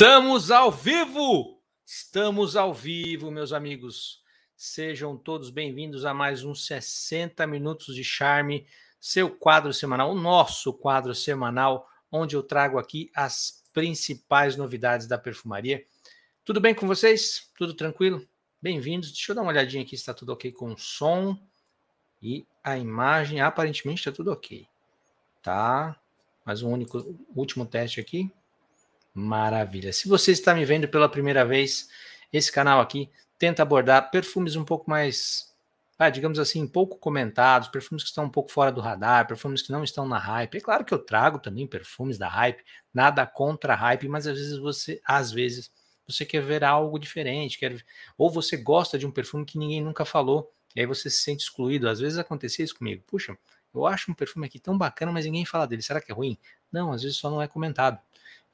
Estamos ao vivo! Estamos ao vivo, meus amigos. Sejam todos bem-vindos a mais um 60 Minutos de Charme, seu quadro semanal, o nosso quadro semanal, onde eu trago aqui as principais novidades da perfumaria. Tudo bem com vocês? Tudo tranquilo? Bem-vindos. Deixa eu dar uma olhadinha aqui se está tudo ok com o som e a imagem. Aparentemente está tudo ok. Tá? Mais um único, último teste aqui. Maravilha. Se você está me vendo pela primeira vez, esse canal aqui tenta abordar perfumes um pouco mais, ah, digamos assim, pouco comentados, perfumes que estão um pouco fora do radar, perfumes que não estão na hype. É claro que eu trago também perfumes da hype, nada contra a hype, mas às vezes você, às vezes você quer ver algo diferente, quer ou você gosta de um perfume que ninguém nunca falou, e aí você se sente excluído. Às vezes acontece isso comigo. Puxa, eu acho um perfume aqui tão bacana, mas ninguém fala dele. Será que é ruim? Não, às vezes só não é comentado.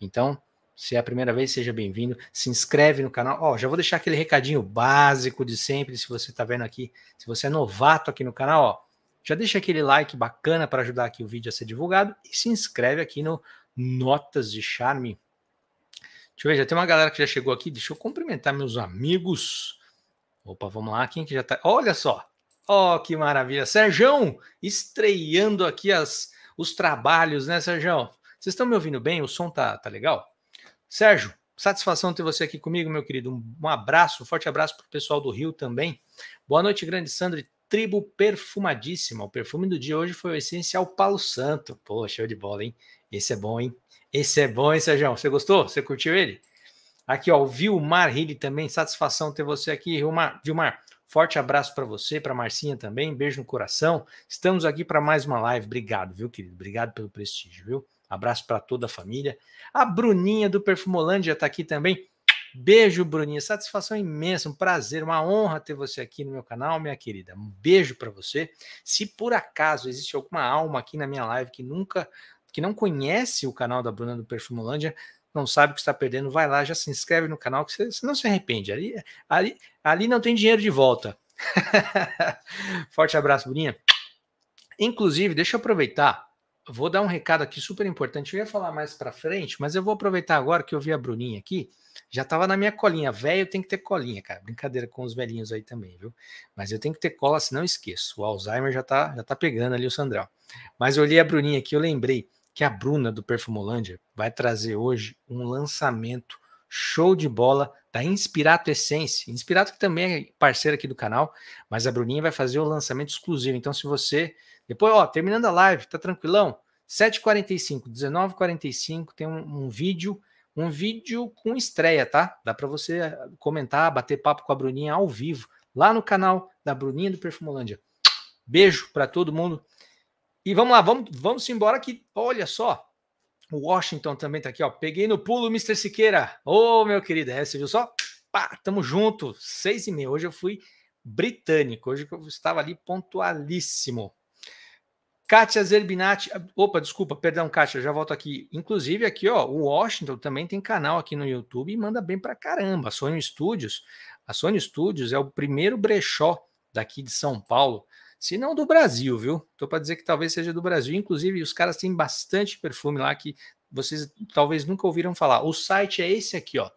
Então, se é a primeira vez, seja bem-vindo. Se inscreve no canal. Ó, já vou deixar aquele recadinho básico de sempre, se você está vendo aqui, se você é novato aqui no canal, ó, já deixa aquele like bacana para ajudar aqui o vídeo a ser divulgado e se inscreve aqui no Notas de Charme. Deixa eu ver, já tem uma galera que já chegou aqui. Deixa eu cumprimentar meus amigos. Opa, vamos lá, quem que já tá? Olha só. Ó, oh, que maravilha. Serjão estreando aqui as os trabalhos, né, Serjão? Vocês estão me ouvindo bem? O som tá, tá legal? Sérgio, satisfação ter você aqui comigo, meu querido. Um, abraço, um forte abraço para o pessoal do Rio também. Boa noite, grande Sandro. Tribo perfumadíssima. O perfume do dia hoje foi o essencial Palo Santo. Pô, show de bola, hein? Esse é bom, hein? Esse é bom, hein, Sérgio? Você gostou? Você curtiu ele? Aqui, ó, o Vilmar Rilli também. Satisfação ter você aqui, Vilmar. Vilmar forte abraço para você, para Marcinha também. Beijo no coração. Estamos aqui para mais uma live. Obrigado, viu, querido? Obrigado pelo prestígio, viu? Abraço para toda a família. A Bruninha do Perfumolândia está aqui também. Beijo, Bruninha. Satisfação imensa, um prazer, uma honra ter você aqui no meu canal, minha querida. Um beijo para você. Se por acaso existe alguma alma aqui na minha live que nunca, que não conhece o canal da Bruna do Perfumolândia, não sabe o que está perdendo, vai lá, já se inscreve no canal, que você, você não se arrepende. Ali, ali, ali não tem dinheiro de volta. Forte abraço, Bruninha. Inclusive, deixa eu aproveitar vou dar um recado aqui super importante. Eu ia falar mais para frente, mas eu vou aproveitar agora que eu vi a Bruninha aqui. Já estava na minha colinha. Velho tem que ter colinha, cara. Brincadeira com os velhinhos aí também, viu? Mas eu tenho que ter cola, senão esqueço. O Alzheimer já tá, já tá pegando ali o Sandrão. Mas eu olhei a Bruninha aqui, eu lembrei que a Bruna do Perfumolândia vai trazer hoje um lançamento show de bola da Inspirato Essence. Inspirato que também é parceira aqui do canal, mas a Bruninha vai fazer o lançamento exclusivo. Então, se você depois, ó, terminando a live, tá tranquilão? 7h45, 19h45, tem um, um, vídeo, um vídeo com estreia, tá? Dá para você eh, comentar, bater papo com a Bruninha ao vivo, lá no canal da Bruninha do Perfumolândia. Beijo para todo mundo. E vamos lá, vamos, vamos embora que, olha só, o Washington também tá aqui, ó. Peguei no pulo, Mr. Siqueira. Ô, oh, meu querido, é, você viu só? Pá, tamo junto, seis e meia. Hoje eu fui britânico, hoje eu estava ali pontualíssimo. Kátia Zerbinati, ah, opa, desculpa, perdão, Kátia, já volto aqui. Inclusive, aqui, ó, o Washington também tem canal aqui no YouTube e manda bem pra caramba. A Sony Studios, a Sony Studios é o primeiro brechó daqui de São Paulo, se não do Brasil, viu? Tô para dizer que talvez seja do Brasil. Inclusive, os caras têm bastante perfume lá que vocês talvez nunca ouviram falar. O site é esse aqui, ó,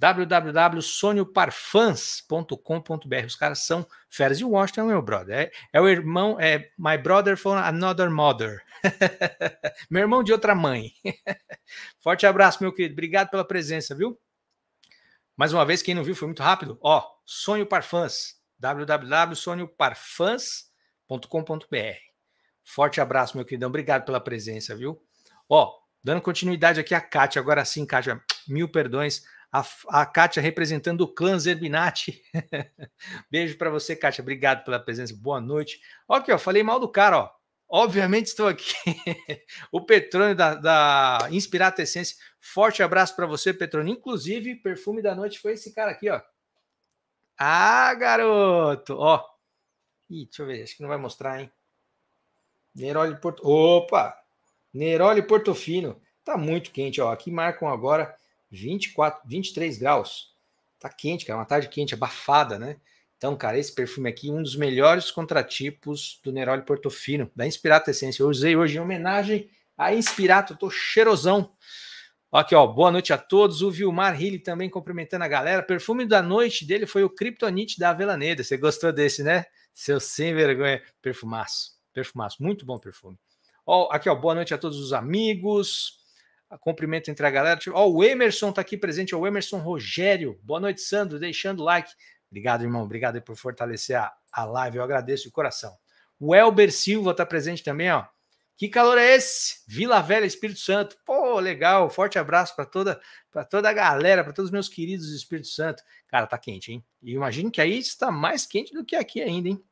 www.sonioparfans.com.br. Os caras são feras de Washington, meu brother. É, é, o irmão, é my brother from another mother. meu irmão de outra mãe. Forte abraço, meu querido. Obrigado pela presença, viu? Mais uma vez, quem não viu foi muito rápido. Ó, Sonho Parfans. www.sonioparfans.com.br. Forte abraço, meu queridão. Obrigado pela presença, viu? Ó, dando continuidade aqui a Kátia. Agora sim, Kátia, mil perdões. A, a Kátia representando o clã Zerbinati. Beijo para você, Kátia. Obrigado pela presença. Boa noite. Ok, ó, falei mal do cara, ó. Obviamente estou aqui. o Petrônio da, da Inspirata Essência. Forte abraço para você, Petrônio. Inclusive, perfume da noite foi esse cara aqui, ó. Ah, garoto! Ó. Ih, deixa eu ver. Acho que não vai mostrar, hein? Neroli Porto... Opa! Neroli Portofino. Tá muito quente, ó. Aqui marcam agora 24, 23 graus. Tá quente, cara, uma tarde quente, abafada, né? Então, cara, esse perfume aqui, um dos melhores contratipos do Neroli Portofino, da Inspirato Essência. Eu usei hoje em homenagem a Inspirato, tô cheirosão. Aqui, ó, boa noite a todos. O Vilmar Hilly também cumprimentando a galera. Perfume da noite dele foi o Kryptonite da Avelaneda. Você gostou desse, né? Seu sem vergonha. Perfumaço, perfumaço. Muito bom perfume. Ó, aqui, ó, boa noite a todos os amigos cumprimento entre a galera. Tipo, ó, oh, o Emerson tá aqui presente, ó, o Emerson Rogério. Boa noite, Sandro, deixando o like. Obrigado, irmão. Obrigado por fortalecer a, a live. Eu agradeço de coração. O Elber Silva tá presente também, ó. Que calor é esse? Vila Velha, Espírito Santo. Pô, legal. Forte abraço para toda para toda a galera, para todos os meus queridos do Espírito Santo. Cara, tá quente, hein? E imagino que aí está mais quente do que aqui ainda, hein?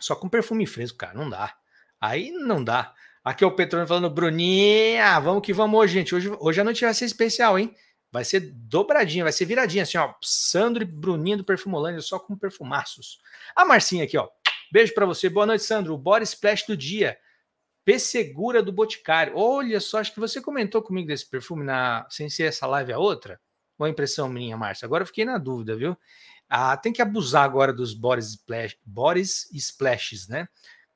Só com perfume fresco, cara, não dá. Aí não dá. Aqui é o Petrônio falando, Bruninha, vamos que vamos hoje, gente. Hoje, hoje a noite vai ser especial, hein? Vai ser dobradinha, vai ser viradinha, assim, ó. Sandro e Bruninha do Perfumolândia, só com perfumaços. A Marcinha aqui, ó. Beijo para você. Boa noite, Sandro. O Boris Splash do dia. P Segura do Boticário. Olha só, acho que você comentou comigo desse perfume na sem ser essa live a outra. Boa impressão minha, Márcia. Agora eu fiquei na dúvida, viu? Ah, tem que abusar agora dos Boris Splash, Boris Splashes, né?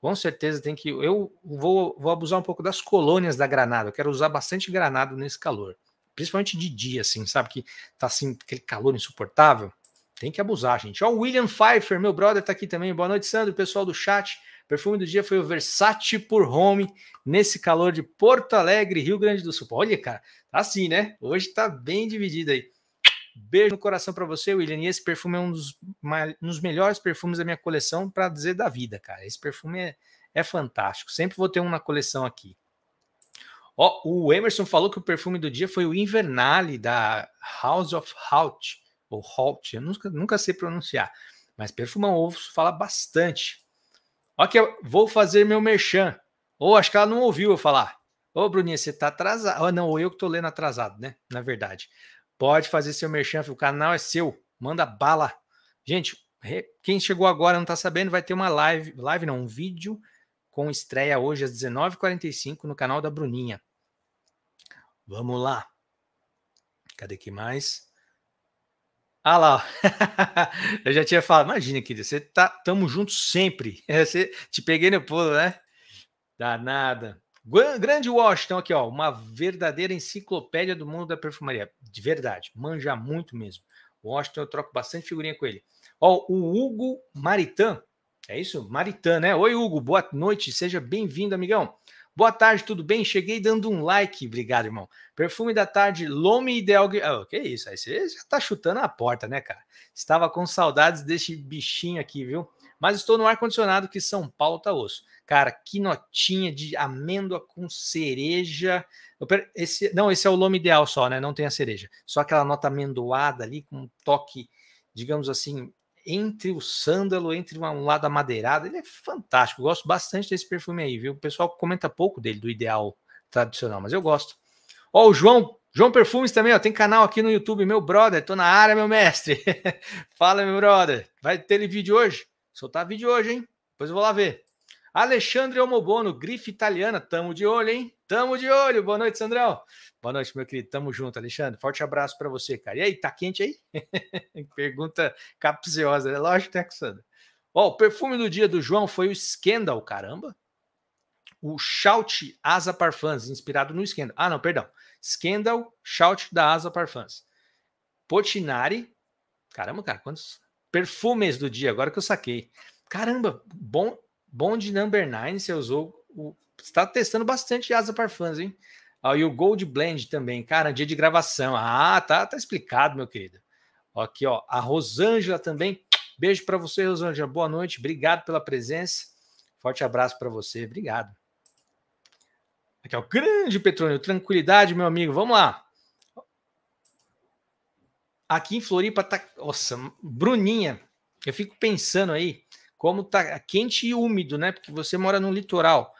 com certeza tem que. Eu vou, vou abusar um pouco das colônias da granada. Eu quero usar bastante granado nesse calor. Principalmente de dia, assim, sabe? Que tá assim, aquele calor insuportável. Tem que abusar, gente. Ó, o William Pfeiffer, meu brother, tá aqui também. Boa noite, Sandro, pessoal do chat. perfume do dia foi o Versace por Home, nesse calor de Porto Alegre, Rio Grande do Sul. Olha, cara, tá assim, né? Hoje tá bem dividido aí. Beijo no coração para você, William. E esse perfume é um dos, um dos melhores perfumes da minha coleção, para dizer da vida, cara. Esse perfume é, é fantástico. Sempre vou ter um na coleção aqui. Ó, o Emerson falou que o perfume do dia foi o Invernale da House of Halt, ou Halt, eu nunca, nunca sei pronunciar, mas perfumão ovo fala bastante. Ó, vou fazer meu merchan. Ou oh, acho que ela não ouviu eu falar. Ô, oh, Bruninha, você tá atrasado. Ah, não, ou eu que tô lendo atrasado, né? Na verdade. Pode fazer seu merchan, o canal é seu. Manda bala. Gente, quem chegou agora não está sabendo, vai ter uma live, live não, um vídeo com estreia hoje às 19h45 no canal da Bruninha. Vamos lá. Cadê que mais? Ah lá, eu já tinha falado. Imagina, querida, você tá, tamo junto sempre. Você, te peguei no pulo, né? Danada. Grande Washington, aqui, ó, uma verdadeira enciclopédia do mundo da perfumaria. De verdade, manja muito mesmo. Washington, eu troco bastante figurinha com ele. Ó, o Hugo Maritan, é isso? Maritan, né? Oi, Hugo, boa noite, seja bem-vindo, amigão. Boa tarde, tudo bem? Cheguei dando um like, obrigado, irmão. Perfume da tarde, Lome Ideal. Oh, que isso, aí você já tá chutando a porta, né, cara? Estava com saudades desse bichinho aqui, viu? Mas estou no ar-condicionado que São Paulo tá osso. Cara, que notinha de amêndoa com cereja. Esse, não, esse é o lome ideal só, né? Não tem a cereja. Só aquela nota amendoada ali, com um toque, digamos assim, entre o sândalo, entre um lado amadeirado. Ele é fantástico. gosto bastante desse perfume aí, viu? O pessoal comenta pouco dele, do ideal tradicional, mas eu gosto. Ó, o João João Perfumes também, ó, tem canal aqui no YouTube, meu brother, tô na área, meu mestre. Fala, meu brother. Vai ter vídeo hoje? Soltar vídeo hoje, hein? Depois eu vou lá ver. Alexandre Omobono, grife italiana, tamo de olho, hein? Tamo de olho. Boa noite, Sandrão. Boa noite, meu querido. Tamo junto, Alexandre. Forte abraço para você, cara. E aí, tá quente aí? Pergunta capciosa, né? Lógico, né, Sandra? Ó, o perfume do dia do João foi o Scandal, caramba. O Shout Asa Parfums, inspirado no Scandal. Ah, não, perdão. Scandal Shout da Asa Parfums. Potinari. Caramba, cara, quantos Perfumes do dia, agora que eu saquei. Caramba, bom, bom de number 9, você usou. você está testando bastante asa parfums, hein? Ah, e o Gold Blend também, cara, dia de gravação. Ah, tá, tá explicado, meu querido. Aqui, ó, a Rosângela também. Beijo para você, Rosângela. Boa noite. Obrigado pela presença. Forte abraço para você. Obrigado. Aqui, ó, grande Petrônio. Tranquilidade, meu amigo. Vamos lá. Aqui em Floripa tá. Nossa, Bruninha, eu fico pensando aí como tá quente e úmido, né? Porque você mora no litoral.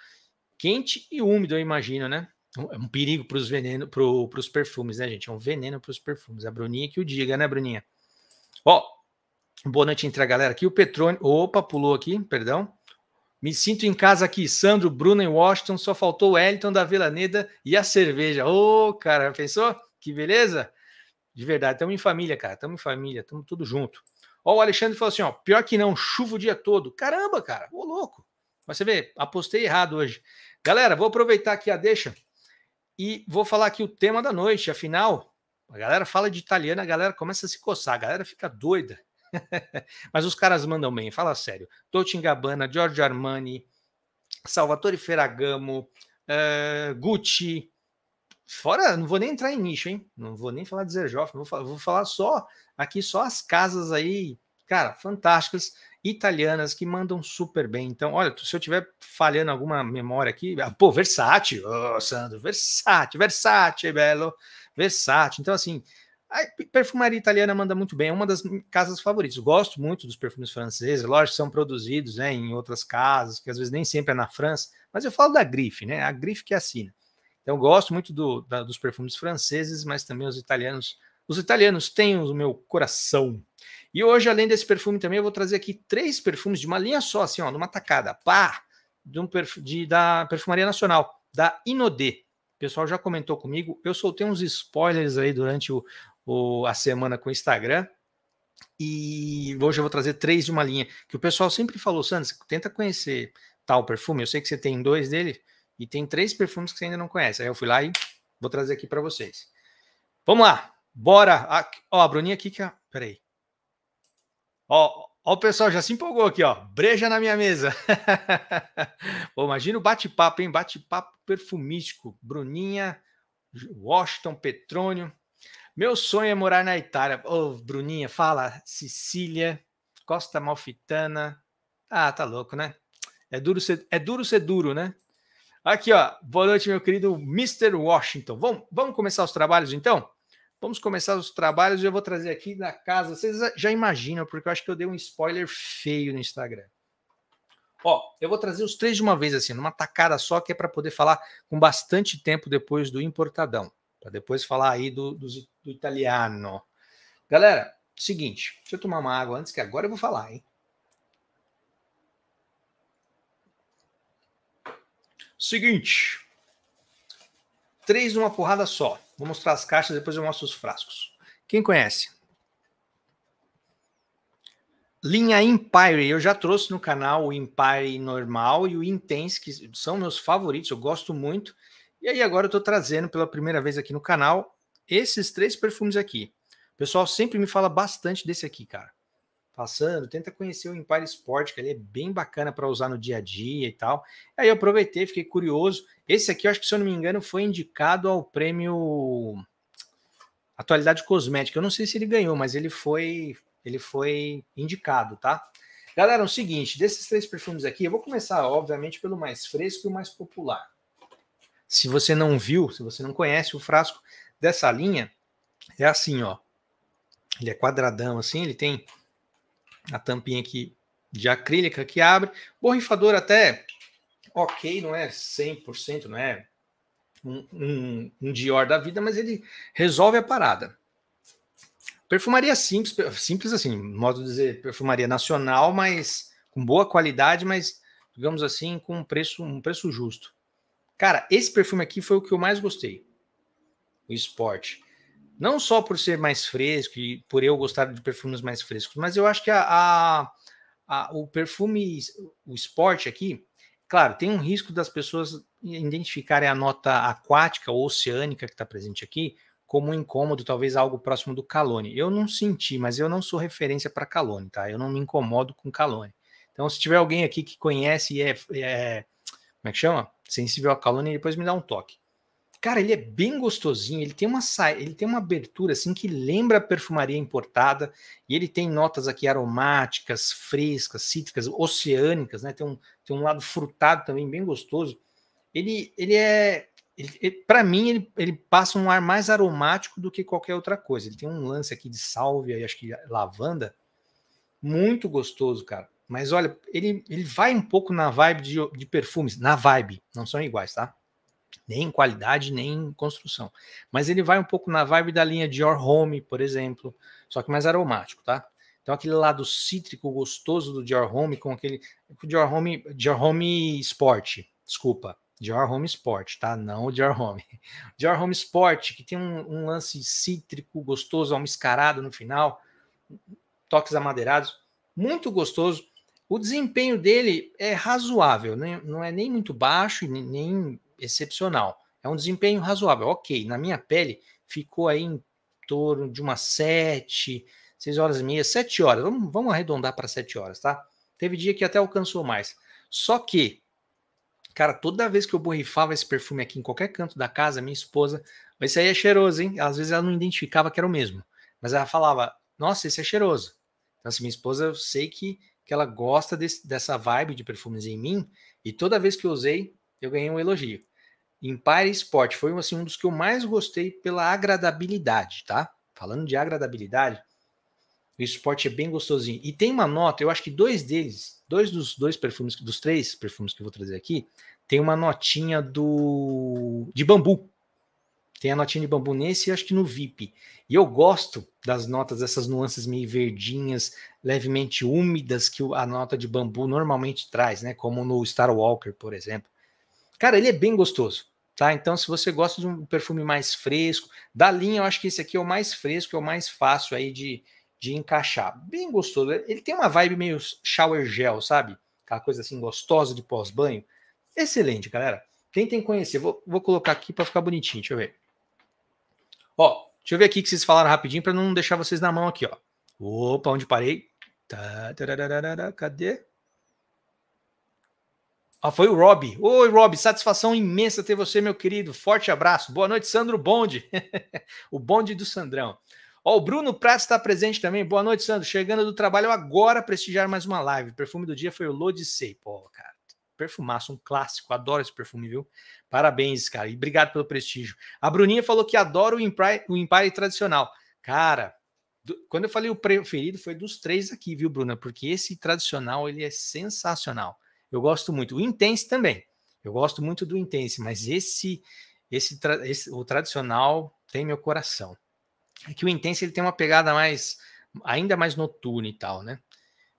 Quente e úmido, eu imagino, né? É um perigo para os venenos, para os perfumes, né, gente? É um veneno para os perfumes. A Bruninha que o diga, né, Bruninha? Ó, boa noite entre a galera aqui. O Petrone. Opa, pulou aqui, perdão. Me sinto em casa aqui, Sandro, Bruno e Washington. Só faltou o Wellington da Vila Velaneda e a cerveja. Ô, oh, cara, pensou? Que beleza? De verdade, estamos em família, cara. Estamos em família, estamos tudo junto. Ó, o Alexandre falou assim: ó, pior que não, chuva o dia todo. Caramba, cara, ô louco. Mas você vê, apostei errado hoje. Galera, vou aproveitar aqui a deixa e vou falar aqui o tema da noite. Afinal, a galera fala de italiano, a galera começa a se coçar, a galera fica doida. Mas os caras mandam bem, fala sério. Dolce Gabbana, Giorgio Armani, Salvatore Ferragamo, uh, Gucci, fora, não vou nem entrar em nicho, hein? Não vou nem falar de Zerjoff, vou, falar, vou falar só aqui, só as casas aí, cara, fantásticas, italianas, que mandam super bem. Então, olha, se eu tiver falhando alguma memória aqui, ah, pô, Versátil, oh, Sandro, Versátil, Versátil, belo, Versátil. Então, assim, a perfumaria italiana manda muito bem, é uma das casas favoritas. Gosto muito dos perfumes franceses, lógico que são produzidos né, em outras casas, que às vezes nem sempre é na França, mas eu falo da Grife, né? A Grife que assina. Então, eu gosto muito do, da, dos perfumes franceses, mas também os italianos. Os italianos têm o meu coração. E hoje, além desse perfume também, eu vou trazer aqui três perfumes de uma linha só, assim, ó, numa tacada, pá, de um perf de, da Perfumaria Nacional, da Inodê. O pessoal já comentou comigo, eu soltei uns spoilers aí durante o, o a semana com o Instagram, e hoje eu vou trazer três de uma linha, que o pessoal sempre falou, Sanders, tenta conhecer tal perfume, eu sei que você tem dois dele, e tem três perfumes que você ainda não conhece. Aí eu fui lá e vou trazer aqui para vocês. Vamos lá, bora. Ah, ó, a Bruninha aqui que. É peraí. Ó, ó, o pessoal já se empolgou aqui, ó. Breja na minha mesa. Pô, imagina o bate-papo, hein? Bate-papo perfumístico. Bruninha, Washington, Petrônio. Meu sonho é morar na Itália. Ô, oh, Bruninha, fala Sicília, Costa Malfitana. Ah, tá louco, né? É duro ser, é duro, ser duro, né? Aqui, ó. Boa noite, meu querido Mr. Washington. Vamos, vamos começar os trabalhos então? Vamos começar os trabalhos. Eu vou trazer aqui da casa. Vocês já imaginam, porque eu acho que eu dei um spoiler feio no Instagram. Ó, eu vou trazer os três de uma vez, assim, numa tacada só, que é para poder falar com bastante tempo depois do importadão. Para depois falar aí do, do, do italiano. Galera, seguinte, deixa eu tomar uma água antes, que agora eu vou falar, hein? Seguinte. Três numa porrada só. Vou mostrar as caixas depois eu mostro os frascos. Quem conhece? Linha Empire, eu já trouxe no canal o Empire normal e o Intense, que são meus favoritos, eu gosto muito. E aí agora eu tô trazendo pela primeira vez aqui no canal esses três perfumes aqui. O pessoal sempre me fala bastante desse aqui, cara passando, tenta conhecer o Empire Sport, que ele é bem bacana para usar no dia a dia e tal. Aí eu aproveitei, fiquei curioso. Esse aqui, eu acho que, se eu não me engano, foi indicado ao prêmio Atualidade Cosmética. Eu não sei se ele ganhou, mas ele foi, ele foi indicado, tá? Galera, é o seguinte, desses três perfumes aqui, eu vou começar, obviamente, pelo mais fresco e o mais popular. Se você não viu, se você não conhece o frasco dessa linha, é assim, ó. Ele é quadradão assim, ele tem a tampinha aqui de acrílica que abre. Borrifador até ok, não é 100%, não é um, um, um Dior da vida, mas ele resolve a parada. Perfumaria simples, simples assim, modo de dizer, perfumaria nacional, mas com boa qualidade, mas digamos assim, com um preço, um preço justo. Cara, esse perfume aqui foi o que eu mais gostei. O Sport. Não só por ser mais fresco e por eu gostar de perfumes mais frescos, mas eu acho que a, a, a o perfume, o esporte aqui, claro, tem um risco das pessoas identificarem a nota aquática ou oceânica que está presente aqui como um incômodo, talvez algo próximo do calone. Eu não senti, mas eu não sou referência para calone, tá? Eu não me incomodo com calone. Então, se tiver alguém aqui que conhece e é, é como é que chama? Sensível a calone, depois me dá um toque. Cara, ele é bem gostosinho, ele tem uma ele tem uma abertura assim que lembra a perfumaria importada, e ele tem notas aqui aromáticas, frescas, cítricas, oceânicas, né? Tem um, tem um lado frutado também bem gostoso. Ele ele é para mim ele, ele passa um ar mais aromático do que qualquer outra coisa. Ele tem um lance aqui de sálvia e acho que lavanda muito gostoso, cara. Mas olha, ele, ele vai um pouco na vibe de, de perfumes, na vibe, não são iguais, tá? nem em qualidade, nem em construção. Mas ele vai um pouco na vibe da linha Dior Home, por exemplo, só que mais aromático, tá? Então aquele lado cítrico gostoso do Dior Home com aquele Dior Home, Dior Home Sport, desculpa, Dior Home Sport, tá? Não o Dior Home. Dior Home Sport, que tem um, um lance cítrico gostoso, almiscarado no final, toques amadeirados, muito gostoso. O desempenho dele é razoável, né? não é nem muito baixo, nem excepcional. É um desempenho razoável. Ok, na minha pele ficou aí em torno de umas 7, 6 horas e meia, 7 horas. Vamos, vamos arredondar para 7 horas, tá? Teve dia que até alcançou mais. Só que, cara, toda vez que eu borrifava esse perfume aqui em qualquer canto da casa, minha esposa, esse aí é cheiroso, hein? Às vezes ela não identificava que era o mesmo. Mas ela falava, nossa, esse é cheiroso. Então, assim, minha esposa, eu sei que, que ela gosta desse, dessa vibe de perfumes em mim, e toda vez que eu usei, eu ganhei um elogio. Empire Sport foi assim, um dos que eu mais gostei pela agradabilidade, tá? Falando de agradabilidade, o esporte é bem gostosinho. E tem uma nota, eu acho que dois deles, dois dos dois perfumes, dos três perfumes que eu vou trazer aqui, tem uma notinha do de bambu. Tem a notinha de bambu nesse e acho que no VIP. E eu gosto das notas, dessas nuances meio verdinhas, levemente úmidas que a nota de bambu normalmente traz, né? Como no Star Walker, por exemplo. Cara, ele é bem gostoso. Tá? Então, se você gosta de um perfume mais fresco, da linha, eu acho que esse aqui é o mais fresco, é o mais fácil aí de, de encaixar. Bem gostoso. Ele tem uma vibe meio shower gel, sabe? Aquela coisa assim gostosa de pós-banho. Excelente, galera. Tentem conhecer. Vou, vou colocar aqui para ficar bonitinho. Deixa eu ver. Ó, deixa eu ver aqui que vocês falaram rapidinho para não deixar vocês na mão aqui, ó. Opa, onde parei? Tá, cadê? Ah, foi o Rob. Oi, Rob, satisfação imensa ter você, meu querido. Forte abraço. Boa noite, Sandro Bonde. o bonde do Sandrão. Ó, o Bruno Prats está presente também. Boa noite, Sandro. Chegando do trabalho agora, prestigiar mais uma live. perfume do dia foi o Lodicei. Pô, cara, perfumaço, um clássico. Adoro esse perfume, viu? Parabéns, cara. E obrigado pelo prestígio. A Bruninha falou que adora o Empire, o Empire tradicional. Cara, do, quando eu falei o preferido, foi dos três aqui, viu, Bruna? Porque esse tradicional, ele é sensacional eu gosto muito. O Intense também. Eu gosto muito do Intense, mas esse, esse, esse o tradicional tem meu coração. É que o Intense ele tem uma pegada mais ainda mais noturna e tal, né?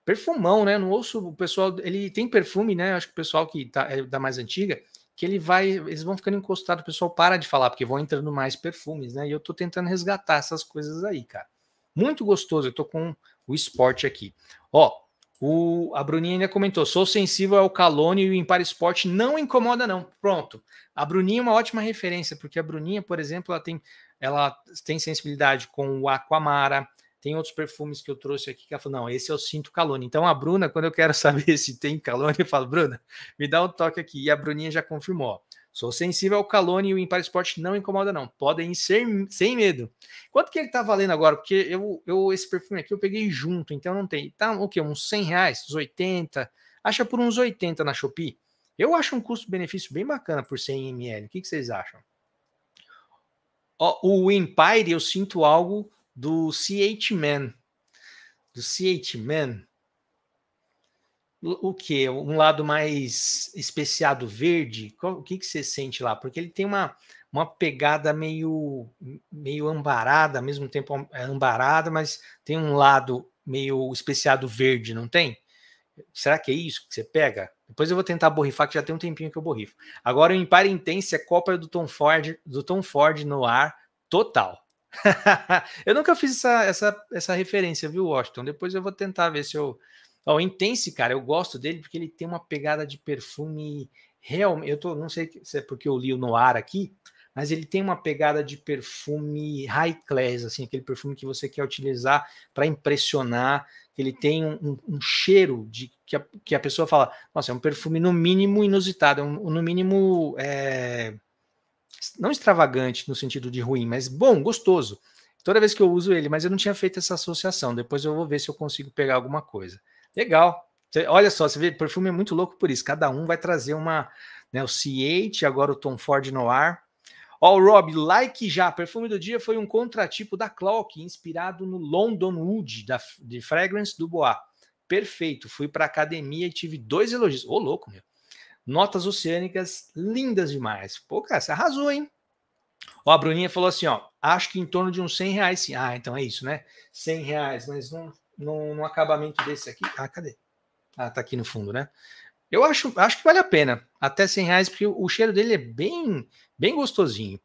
Perfumão, né? No ouço o pessoal, ele tem perfume, né? Acho que o pessoal que tá é da mais antiga, que ele vai, eles vão ficando encostados, o pessoal para de falar, porque vão entrando mais perfumes, né? E eu tô tentando resgatar essas coisas aí, cara. Muito gostoso, eu tô com o esporte aqui. Ó, o, a Bruninha ainda comentou: sou sensível ao Calone e o Impar Esporte não incomoda, não. Pronto. A Bruninha é uma ótima referência, porque a Bruninha, por exemplo, ela tem, ela tem sensibilidade com o Aquamara, tem outros perfumes que eu trouxe aqui que ela falou: não, esse eu sinto calone. Então a Bruna, quando eu quero saber se tem calone, eu falo: Bruna, me dá um toque aqui. E a Bruninha já confirmou: ó, sou sensível ao calone e o Impar Sport não incomoda, não. Podem ser sem medo. Quanto que ele tá valendo agora? Porque eu, eu esse perfume aqui eu peguei junto, então não tem. Tá o quê? Uns 100 reais, uns 80. Acha por uns 80 na Shopee? Eu acho um custo-benefício bem bacana por 100 ml. O que, que vocês acham? o Empire eu sinto algo do C.H. Man. Do C8 Man. O que? Um lado mais especiado verde? o que, que você sente lá? Porque ele tem uma, uma pegada meio, meio ambarada, ao mesmo tempo é ambarada, mas tem um lado meio especiado verde, não tem? Será que é isso que você pega? Depois eu vou tentar borrifar, que já tem um tempinho que eu borrifo. Agora o Empire Intense é cópia do Tom Ford, do Tom Ford no ar, total. eu nunca fiz essa, essa, essa referência, viu, Washington? Depois eu vou tentar ver se eu. oh, o Intense, cara, eu gosto dele porque ele tem uma pegada de perfume realmente. Eu tô, não sei se é porque eu li o Noir aqui, mas ele tem uma pegada de perfume high class, assim, aquele perfume que você quer utilizar para impressionar. Ele tem um, um, um cheiro de que a, que a, pessoa fala, nossa, é um perfume no mínimo inusitado, é um, no mínimo. É não extravagante no sentido de ruim, mas bom, gostoso. Toda vez que eu uso ele, mas eu não tinha feito essa associação. Depois eu vou ver se eu consigo pegar alguma coisa. Legal. Olha só, você vê, perfume é muito louco por isso. Cada um vai trazer uma, né, o C8, agora o Tom Ford Noir. Ó, oh, Rob, like já. Perfume do dia foi um contratipo da Clock, inspirado no London Wood, da, de Fragrance do Bois. Perfeito. Fui para academia e tive dois elogios. Ô, oh, louco, meu. Notas oceânicas lindas demais. Pô, cara, você arrasou, hein? Ó, a Bruninha falou assim, ó, acho que em torno de uns 100 reais sim. Ah, então é isso, né? 100 reais, mas num, num, num acabamento desse aqui... Ah, cadê? Ah, tá aqui no fundo, né? Eu acho, acho que vale a pena, até 100 reais, porque o cheiro dele é bem, bem gostosinho.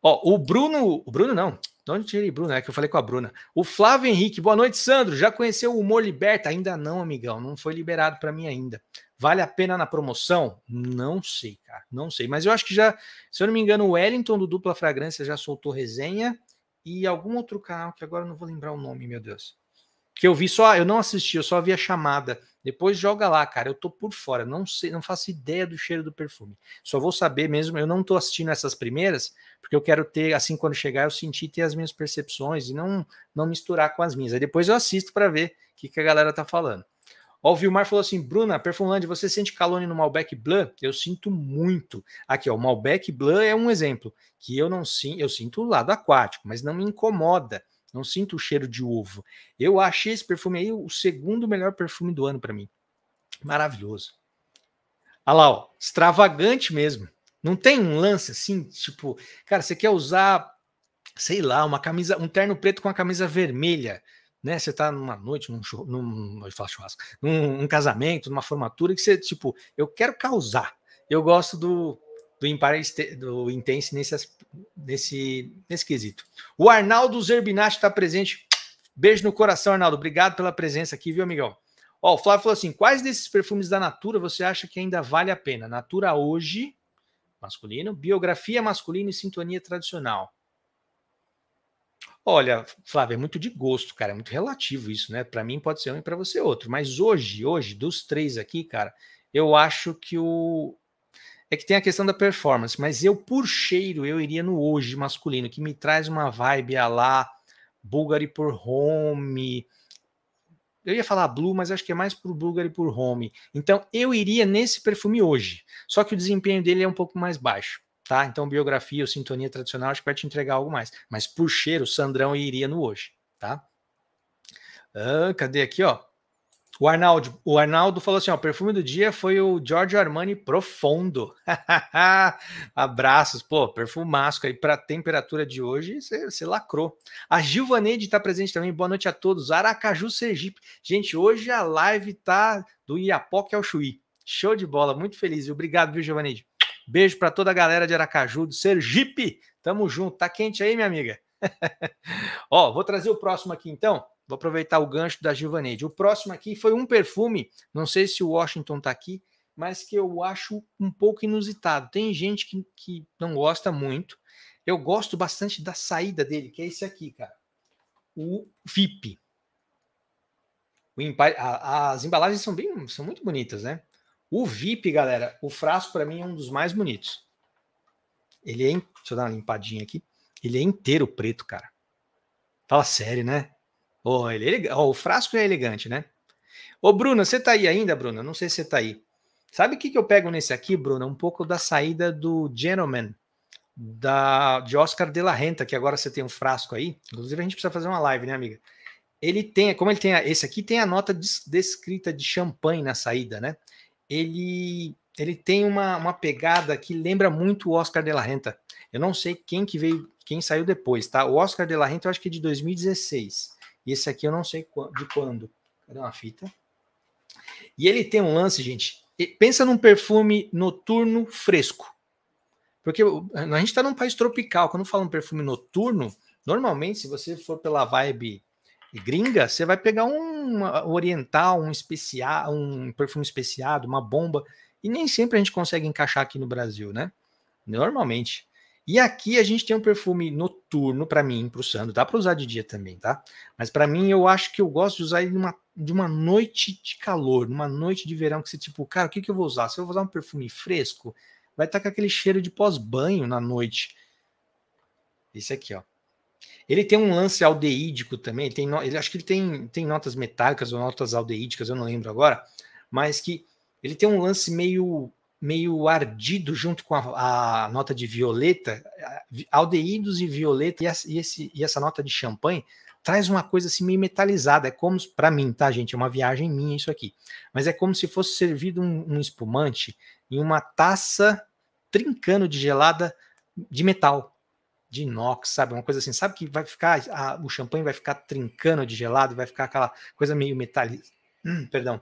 Ó, o Bruno, o Bruno não, de onde tirei Bruno? É que eu falei com a Bruna. O Flávio Henrique, boa noite, Sandro. Já conheceu o humor liberta? Ainda não, amigão, não foi liberado para mim ainda. Vale a pena na promoção? Não sei, cara. Não sei. Mas eu acho que já, se eu não me engano, o Wellington do Dupla Fragrância já soltou resenha e algum outro canal que agora eu não vou lembrar o nome, meu Deus. Que eu vi só, eu não assisti, eu só vi a chamada. Depois joga lá, cara. Eu tô por fora, não sei, não faço ideia do cheiro do perfume. Só vou saber mesmo. Eu não tô assistindo essas primeiras, porque eu quero ter, assim, quando chegar, eu sentir ter as minhas percepções e não não misturar com as minhas. Aí depois eu assisto para ver o que, que a galera tá falando. Ó, o Vilmar falou assim: Bruna, Perfumlândia, você sente calone no Malbec Blanc? Eu sinto muito. Aqui, ó, o Malbec Blanc é um exemplo que eu não sinto, eu sinto o lado aquático, mas não me incomoda. Não sinto o cheiro de ovo. Eu achei esse perfume aí o segundo melhor perfume do ano para mim. Maravilhoso. Olha lá, ó, extravagante mesmo. Não tem um lance assim, tipo, cara, você quer usar, sei lá, uma camisa, um terno preto com a camisa vermelha né? Você tá numa noite, num, chur... num... churrasco, num um casamento, numa formatura, que você, tipo, eu quero causar. Eu gosto do, do Empire do Intense nesse, nesse, nesse quesito. O Arnaldo Zerbinati está presente. Beijo no coração, Arnaldo. Obrigado pela presença aqui, viu, amigão? Ó, o Flávio falou assim: quais desses perfumes da Natura você acha que ainda vale a pena? Natura hoje, masculino, biografia masculina e sintonia tradicional. Olha, Flávio, é muito de gosto, cara, é muito relativo isso, né? Para mim pode ser um e para você outro. Mas hoje, hoje, dos três aqui, cara, eu acho que o. É que tem a questão da performance, mas eu, por cheiro, eu iria no hoje masculino, que me traz uma vibe a lá, Bulgari por home. Eu ia falar Blue, mas acho que é mais pro Bulgari por home. Então eu iria nesse perfume hoje. Só que o desempenho dele é um pouco mais baixo tá? Então, biografia ou sintonia tradicional acho que vai te entregar algo mais. Mas por cheiro, Sandrão iria no hoje, tá? Ah, cadê aqui, ó? O Arnaldo, o Arnaldo falou assim: ó, o perfume do dia foi o Giorgio Armani Profundo. Abraços, pô, perfumasco aí para temperatura de hoje, você lacrou. A Gilvaneide está presente também, boa noite a todos. Aracaju, Sergipe. Gente, hoje a live tá do Iapoque ao Chuí. Show de bola, muito feliz. Obrigado, viu, Beijo para toda a galera de Aracaju, do Sergipe. Tamo junto. Tá quente aí, minha amiga? Ó, vou trazer o próximo aqui então. Vou aproveitar o gancho da Givaneide. O próximo aqui foi um perfume, não sei se o Washington tá aqui, mas que eu acho um pouco inusitado. Tem gente que, que não gosta muito. Eu gosto bastante da saída dele, que é esse aqui, cara. O VIP. O, a, as embalagens são bem, são muito bonitas, né? O VIP, galera, o frasco para mim é um dos mais bonitos. Ele é. In... Deixa eu dar uma limpadinha aqui. Ele é inteiro preto, cara. Fala sério, né? Oh, ele é oh, o frasco é elegante, né? Ô, oh, Bruna, você tá aí ainda, Bruna? Não sei se você tá aí. Sabe o que, que eu pego nesse aqui, Bruna? Um pouco da saída do Gentleman, da, de Oscar de la Renta, que agora você tem um frasco aí. Inclusive, a gente precisa fazer uma live, né, amiga? Ele tem, como ele tem, a, esse aqui tem a nota descrita de champanhe na saída, né? ele ele tem uma, uma pegada que lembra muito o Oscar de la Renta. Eu não sei quem que veio, quem saiu depois, tá? O Oscar de la Renta eu acho que é de 2016. E esse aqui eu não sei de quando. Cadê uma fita? E ele tem um lance, gente. Pensa num perfume noturno fresco. Porque a gente está num país tropical. Quando fala um perfume noturno, normalmente, se você for pela vibe gringa, você vai pegar um oriental, um especial, um perfume especiado, uma bomba, e nem sempre a gente consegue encaixar aqui no Brasil, né? Normalmente. E aqui a gente tem um perfume noturno para mim, para o Sandro. Dá para usar de dia também, tá? Mas para mim eu acho que eu gosto de usar ele numa, de uma noite de calor, numa noite de verão que você tipo, cara, o que, que eu vou usar? Se eu vou usar um perfume fresco, vai estar tá com aquele cheiro de pós-banho na noite. Esse aqui, ó. Ele tem um lance aldeídico também, tem ele, acho que ele tem, tem notas metálicas ou notas aldeídicas, eu não lembro agora, mas que ele tem um lance meio meio ardido junto com a, a nota de violeta, aldeídos e violeta, e, a, e, esse, e essa nota de champanhe traz uma coisa assim meio metalizada. É como, para mim, tá, gente? É uma viagem minha isso aqui. Mas é como se fosse servido um, um, espumante em uma taça trincando de gelada de metal de inox, sabe? Uma coisa assim, sabe que vai ficar, a, o champanhe vai ficar trincando de gelado, vai ficar aquela coisa meio metálica. Hum, perdão.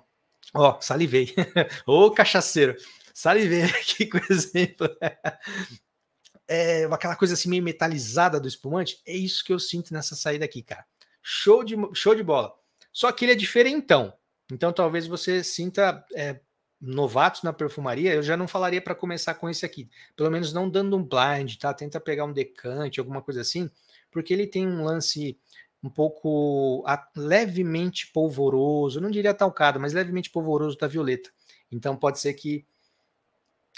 Ó, oh, salivei. Ô, oh, cachaceiro, salivei aqui com exemplo. é, aquela coisa assim meio metalizada do espumante, é isso que eu sinto nessa saída aqui, cara. Show de, show de bola. Só que ele é diferentão. Então talvez você sinta é, novatos na perfumaria, eu já não falaria para começar com esse aqui. Pelo menos não dando um blind, tá? Tenta pegar um decante, alguma coisa assim, porque ele tem um lance um pouco a, levemente polvoroso, não diria talcado, mas levemente polvoroso da violeta. Então pode ser que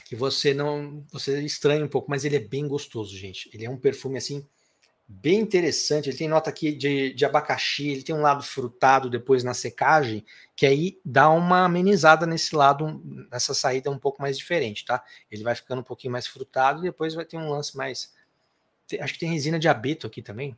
que você não você estranhe um pouco, mas ele é bem gostoso, gente. Ele é um perfume assim bem interessante. Ele tem nota aqui de, de abacaxi, ele tem um lado frutado depois na secagem, que aí dá uma amenizada nesse lado, nessa saída um pouco mais diferente, tá? Ele vai ficando um pouquinho mais frutado e depois vai ter um lance mais. Acho que tem resina de abeto aqui também.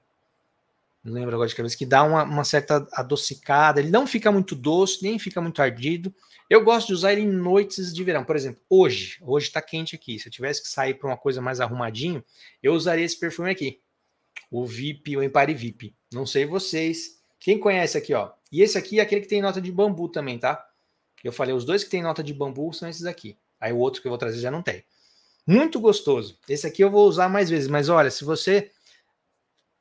Não lembro agora de cabeça, que dá uma, uma certa adocicada. Ele não fica muito doce, nem fica muito ardido. Eu gosto de usar ele em noites de verão. Por exemplo, hoje, hoje tá quente aqui. Se eu tivesse que sair para uma coisa mais arrumadinho, eu usaria esse perfume aqui o VIP, o Empire VIP. Não sei vocês. Quem conhece aqui, ó? E esse aqui é aquele que tem nota de bambu também, tá? Eu falei, os dois que tem nota de bambu são esses aqui. Aí o outro que eu vou trazer já não tem. Muito gostoso. Esse aqui eu vou usar mais vezes, mas olha, se você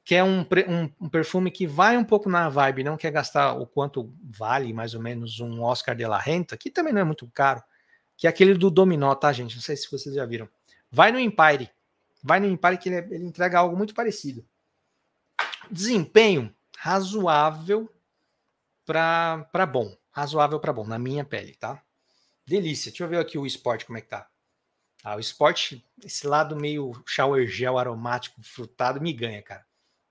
quer um, um, um, perfume que vai um pouco na vibe, não quer gastar o quanto vale mais ou menos um Oscar de la Renta, que também não é muito caro, que é aquele do Dominó, tá, gente? Não sei se vocês já viram. Vai no Empire. Vai no Empire que ele, é, ele entrega algo muito parecido desempenho razoável para bom. Razoável para bom, na minha pele, tá? Delícia. Deixa eu ver aqui o esporte, como é que tá. Ah, o esporte, esse lado meio shower gel aromático, frutado, me ganha, cara.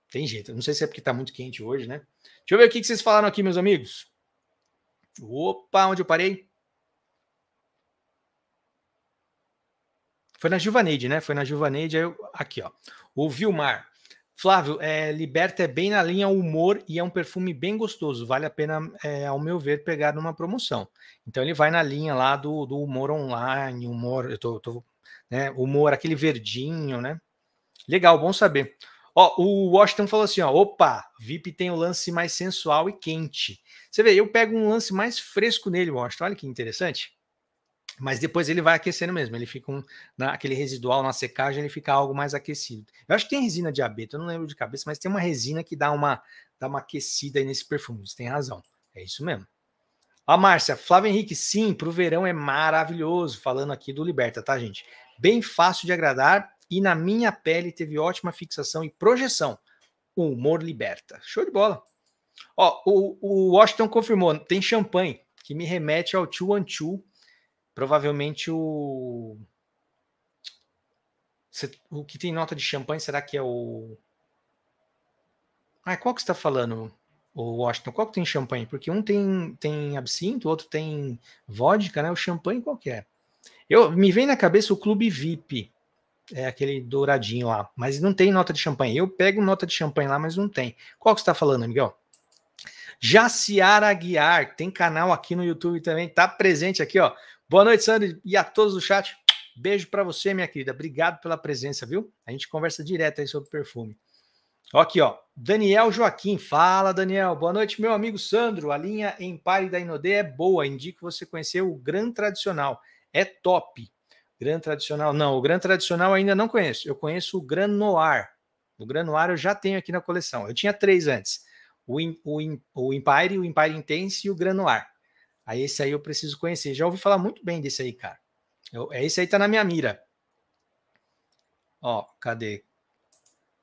Tem jeito. Não sei se é porque tá muito quente hoje, né? Deixa eu ver o que vocês falaram aqui, meus amigos. Opa, onde eu parei? Foi na Gilvaneide, né? Foi na Gilvaneide. Eu... Aqui, ó. O Vilmar. Flávio, é, Liberta é bem na linha humor e é um perfume bem gostoso. Vale a pena, é, ao meu ver, pegar numa promoção. Então ele vai na linha lá do, do humor online, humor, eu tô, tô né, humor aquele verdinho, né? Legal, bom saber. Ó, o Washington falou assim, ó, opa, VIP tem o um lance mais sensual e quente. Você vê, eu pego um lance mais fresco nele, Washington. Olha que interessante. Mas depois ele vai aquecendo mesmo, ele fica um, naquele né, residual na secagem, ele fica algo mais aquecido. Eu acho que tem resina de abeto, eu não lembro de cabeça, mas tem uma resina que dá uma, dá uma aquecida aí nesse perfume. Você tem razão, é isso mesmo. A Márcia, Flávio Henrique, sim, para o verão é maravilhoso, falando aqui do Liberta, tá, gente? Bem fácil de agradar e na minha pele teve ótima fixação e projeção. O humor liberta. Show de bola. Ó, o, o Washington confirmou, tem champanhe, que me remete ao 212 Provavelmente o. O que tem nota de champanhe, será que é o. Ah, qual que está falando, o Washington? Qual que tem champanhe? Porque um tem, tem absinto, o outro tem vodka, né? O champanhe qual que é? Eu, me vem na cabeça o Clube VIP, é aquele douradinho lá, mas não tem nota de champanhe. Eu pego nota de champanhe lá, mas não tem. Qual que você está falando, Miguel Jaciara Aguiar, tem canal aqui no YouTube também, tá presente aqui, ó. Boa noite, Sandro, e a todos do chat. Beijo para você, minha querida. Obrigado pela presença, viu? A gente conversa direto aí sobre perfume. aqui, ó. Daniel Joaquim. Fala, Daniel. Boa noite, meu amigo Sandro. A linha Empare da Inodê é boa. Indico você conhecer o Gran Tradicional. É top. Gran Tradicional, não. O Gran Tradicional ainda não conheço. Eu conheço o Gran Noir. O Gran Noir eu já tenho aqui na coleção. Eu tinha três antes. O, o, o Empire, o Empire Intense e o Gran Noir. Aí esse aí eu preciso conhecer. Já ouvi falar muito bem desse aí, cara. Eu, é, esse aí tá na minha mira. Ó, cadê?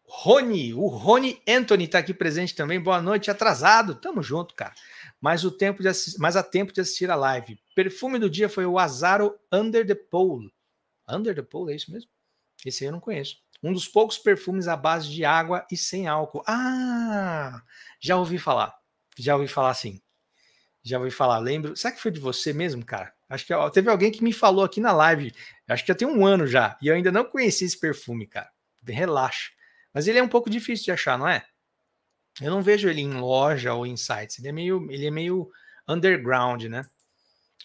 Rony, o Rony Anthony tá aqui presente também. Boa noite, atrasado. Tamo junto, cara. Mas o tempo de mas há tempo de assistir a live. Perfume do dia foi o Azaro Under the Pole. Under the Pole é isso mesmo? Esse aí eu não conheço. Um dos poucos perfumes à base de água e sem álcool. Ah, já ouvi falar. Já ouvi falar sim. Já vou falar, lembro. Será que foi de você mesmo, cara? Acho que ó, teve alguém que me falou aqui na live. Acho que já tem um ano já. E eu ainda não conheci esse perfume, cara. Relaxa. Mas ele é um pouco difícil de achar, não é? Eu não vejo ele em loja ou em sites. Ele é meio, ele é meio underground, né?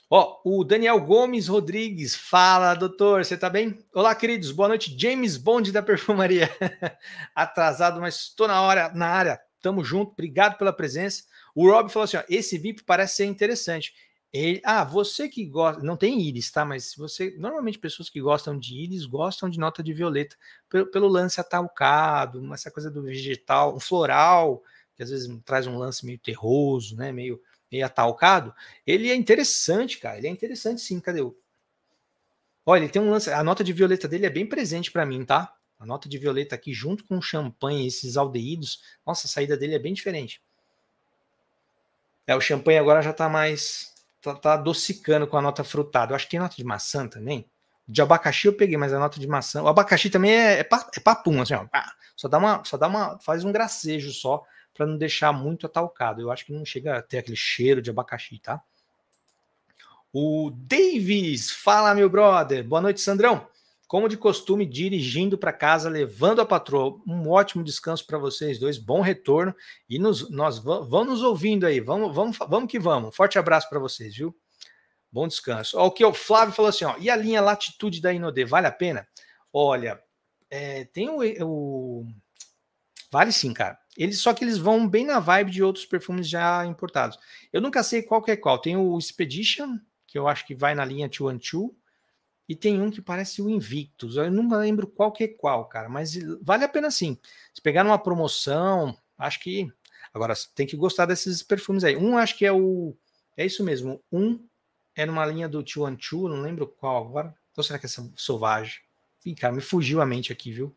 Ó, o Daniel Gomes Rodrigues fala, doutor, você tá bem? Olá, queridos, boa noite. James Bond da perfumaria. Atrasado, mas estou na hora, na área. Tamo junto, obrigado pela presença. O Rob falou assim: ó, esse VIP parece ser interessante. Ele, ah, você que gosta, não tem íris, tá? Mas você, normalmente pessoas que gostam de íris gostam de nota de violeta pelo, pelo lance atalcado, essa coisa do vegetal, um floral, que às vezes traz um lance meio terroso, né? Meio, meio atalcado. Ele é interessante, cara. Ele é interessante sim. Cadê o? Olha, ele tem um lance, a nota de violeta dele é bem presente para mim, tá? A nota de violeta aqui, junto com o champanhe, esses aldeídos, nossa, a saída dele é bem diferente. É, o champanhe agora já tá mais. Tá, tá adocicando com a nota frutada. Eu acho que tem nota de maçã também. De abacaxi eu peguei, mas a nota de maçã. O abacaxi também é, é, é papum, assim, ó. Só dá uma. Só dá uma. Faz um gracejo só para não deixar muito atalcado. Eu acho que não chega a ter aquele cheiro de abacaxi, tá? O Davis, fala meu brother. Boa noite, Sandrão como de costume, dirigindo para casa, levando a patroa. Um ótimo descanso para vocês dois, bom retorno. E nos, nós vamos nos ouvindo aí, vamos, vamos, vamos que vamos. Forte abraço para vocês, viu? Bom descanso. Ó, o que o Flávio falou assim, ó, e a linha Latitude da Inodê, vale a pena? Olha, é, tem o, o, Vale sim, cara. Eles, só que eles vão bem na vibe de outros perfumes já importados. Eu nunca sei qual que é qual. Tem o Expedition, que eu acho que vai na linha 212 e tem um que parece o Invictus. Eu não lembro qual que é qual, cara, mas vale a pena sim. Se pegar uma promoção, acho que. Agora, tem que gostar desses perfumes aí. Um, acho que é o. É isso mesmo. Um é numa linha do Tio Chu, não lembro qual agora. Ou será que é Sauvage? Ih, cara, me fugiu a mente aqui, viu?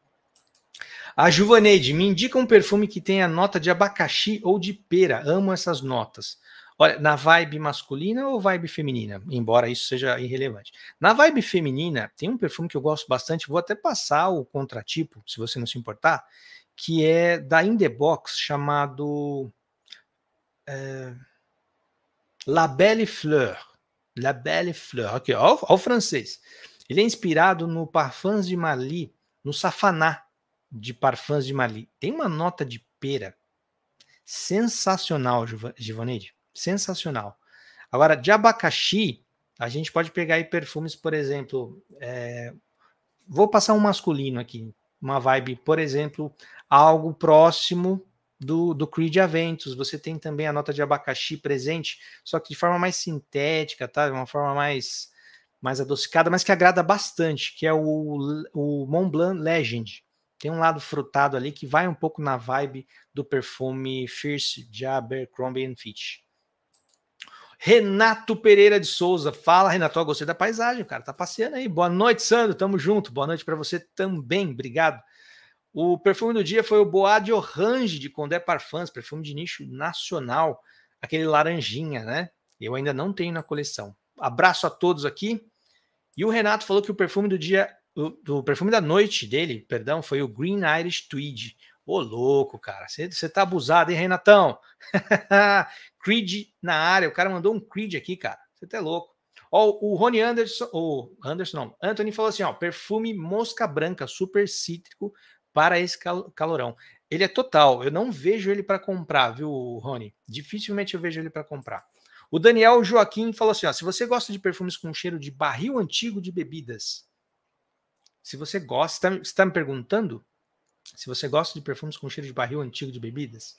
A Juvaneide, me indica um perfume que tenha nota de abacaxi ou de pera. Amo essas notas. Olha, na vibe masculina ou vibe feminina? Embora isso seja irrelevante. Na vibe feminina, tem um perfume que eu gosto bastante, vou até passar o contratipo, se você não se importar, que é da In The Box, chamado é, La Belle Fleur. La Belle Fleur, aqui, ó, ó o francês. Ele é inspirado no Parfums de Mali, no safaná de Parfums de Mali. Tem uma nota de pera sensacional, Giovaneide sensacional. Agora, de abacaxi, a gente pode pegar aí perfumes, por exemplo. É... Vou passar um masculino aqui, uma vibe, por exemplo, algo próximo do, do Creed Aventus. Você tem também a nota de abacaxi presente, só que de forma mais sintética, tá? De uma forma mais mais adocicada, mas que agrada bastante, que é o, o Mont Blanc Legend. Tem um lado frutado ali que vai um pouco na vibe do perfume Fierce de Abercrombie Fitch. Renato Pereira de Souza. Fala, Renato. Eu gostei da paisagem, cara. Tá passeando aí. Boa noite, Sandro. Tamo junto. Boa noite para você também. Obrigado. O perfume do dia foi o Bois de Orange de Condé Parfums, perfume de nicho nacional, aquele laranjinha, né? Eu ainda não tenho na coleção. Abraço a todos aqui. E o Renato falou que o perfume do dia, o, o perfume da noite dele, perdão, foi o Green Irish Tweed. Ô, louco, cara. Você tá abusado, hein, Renatão? Creed na área. O cara mandou um Creed aqui, cara. Você tá louco. Ó, o Rony Anderson, o Anderson não, Anthony falou assim, ó, perfume mosca branca, super cítrico para esse calorão. Ele é total, eu não vejo ele para comprar, viu, Rony? Dificilmente eu vejo ele para comprar. O Daniel Joaquim falou assim, ó, se você gosta de perfumes com cheiro de barril antigo de bebidas, se você gosta, você está tá me perguntando? se você gosta de perfumes com cheiro de barril antigo de bebidas,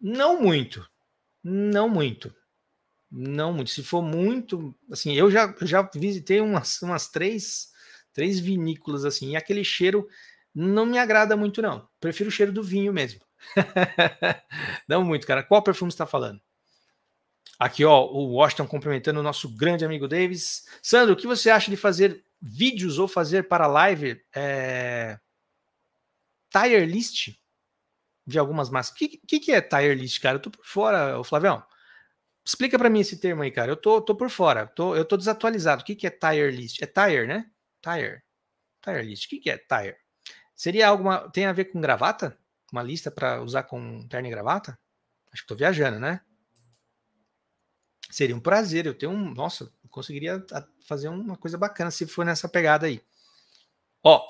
não muito. Não muito. Não muito. Se for muito, assim, eu já, já visitei umas, umas três, três vinícolas assim, e aquele cheiro não me agrada muito, não. Prefiro o cheiro do vinho mesmo. não muito, cara. Qual perfume está falando? Aqui, ó, o Washington cumprimentando o nosso grande amigo Davis. Sandro, o que você acha de fazer vídeos ou fazer para live é, Tire list de algumas massas. O que, que, que, é tire list, cara? Eu tô por fora, Flavião. Explica para mim esse termo aí, cara. Eu tô, tô por fora, tô, eu tô desatualizado. O que, que é tire list? É tire, né? Tire. Tire list. O que, que é tire? Seria alguma. Tem a ver com gravata? Uma lista para usar com terno e gravata? Acho que tô viajando, né? Seria um prazer. Eu tenho um. Nossa, conseguiria fazer uma coisa bacana se for nessa pegada aí. Ó,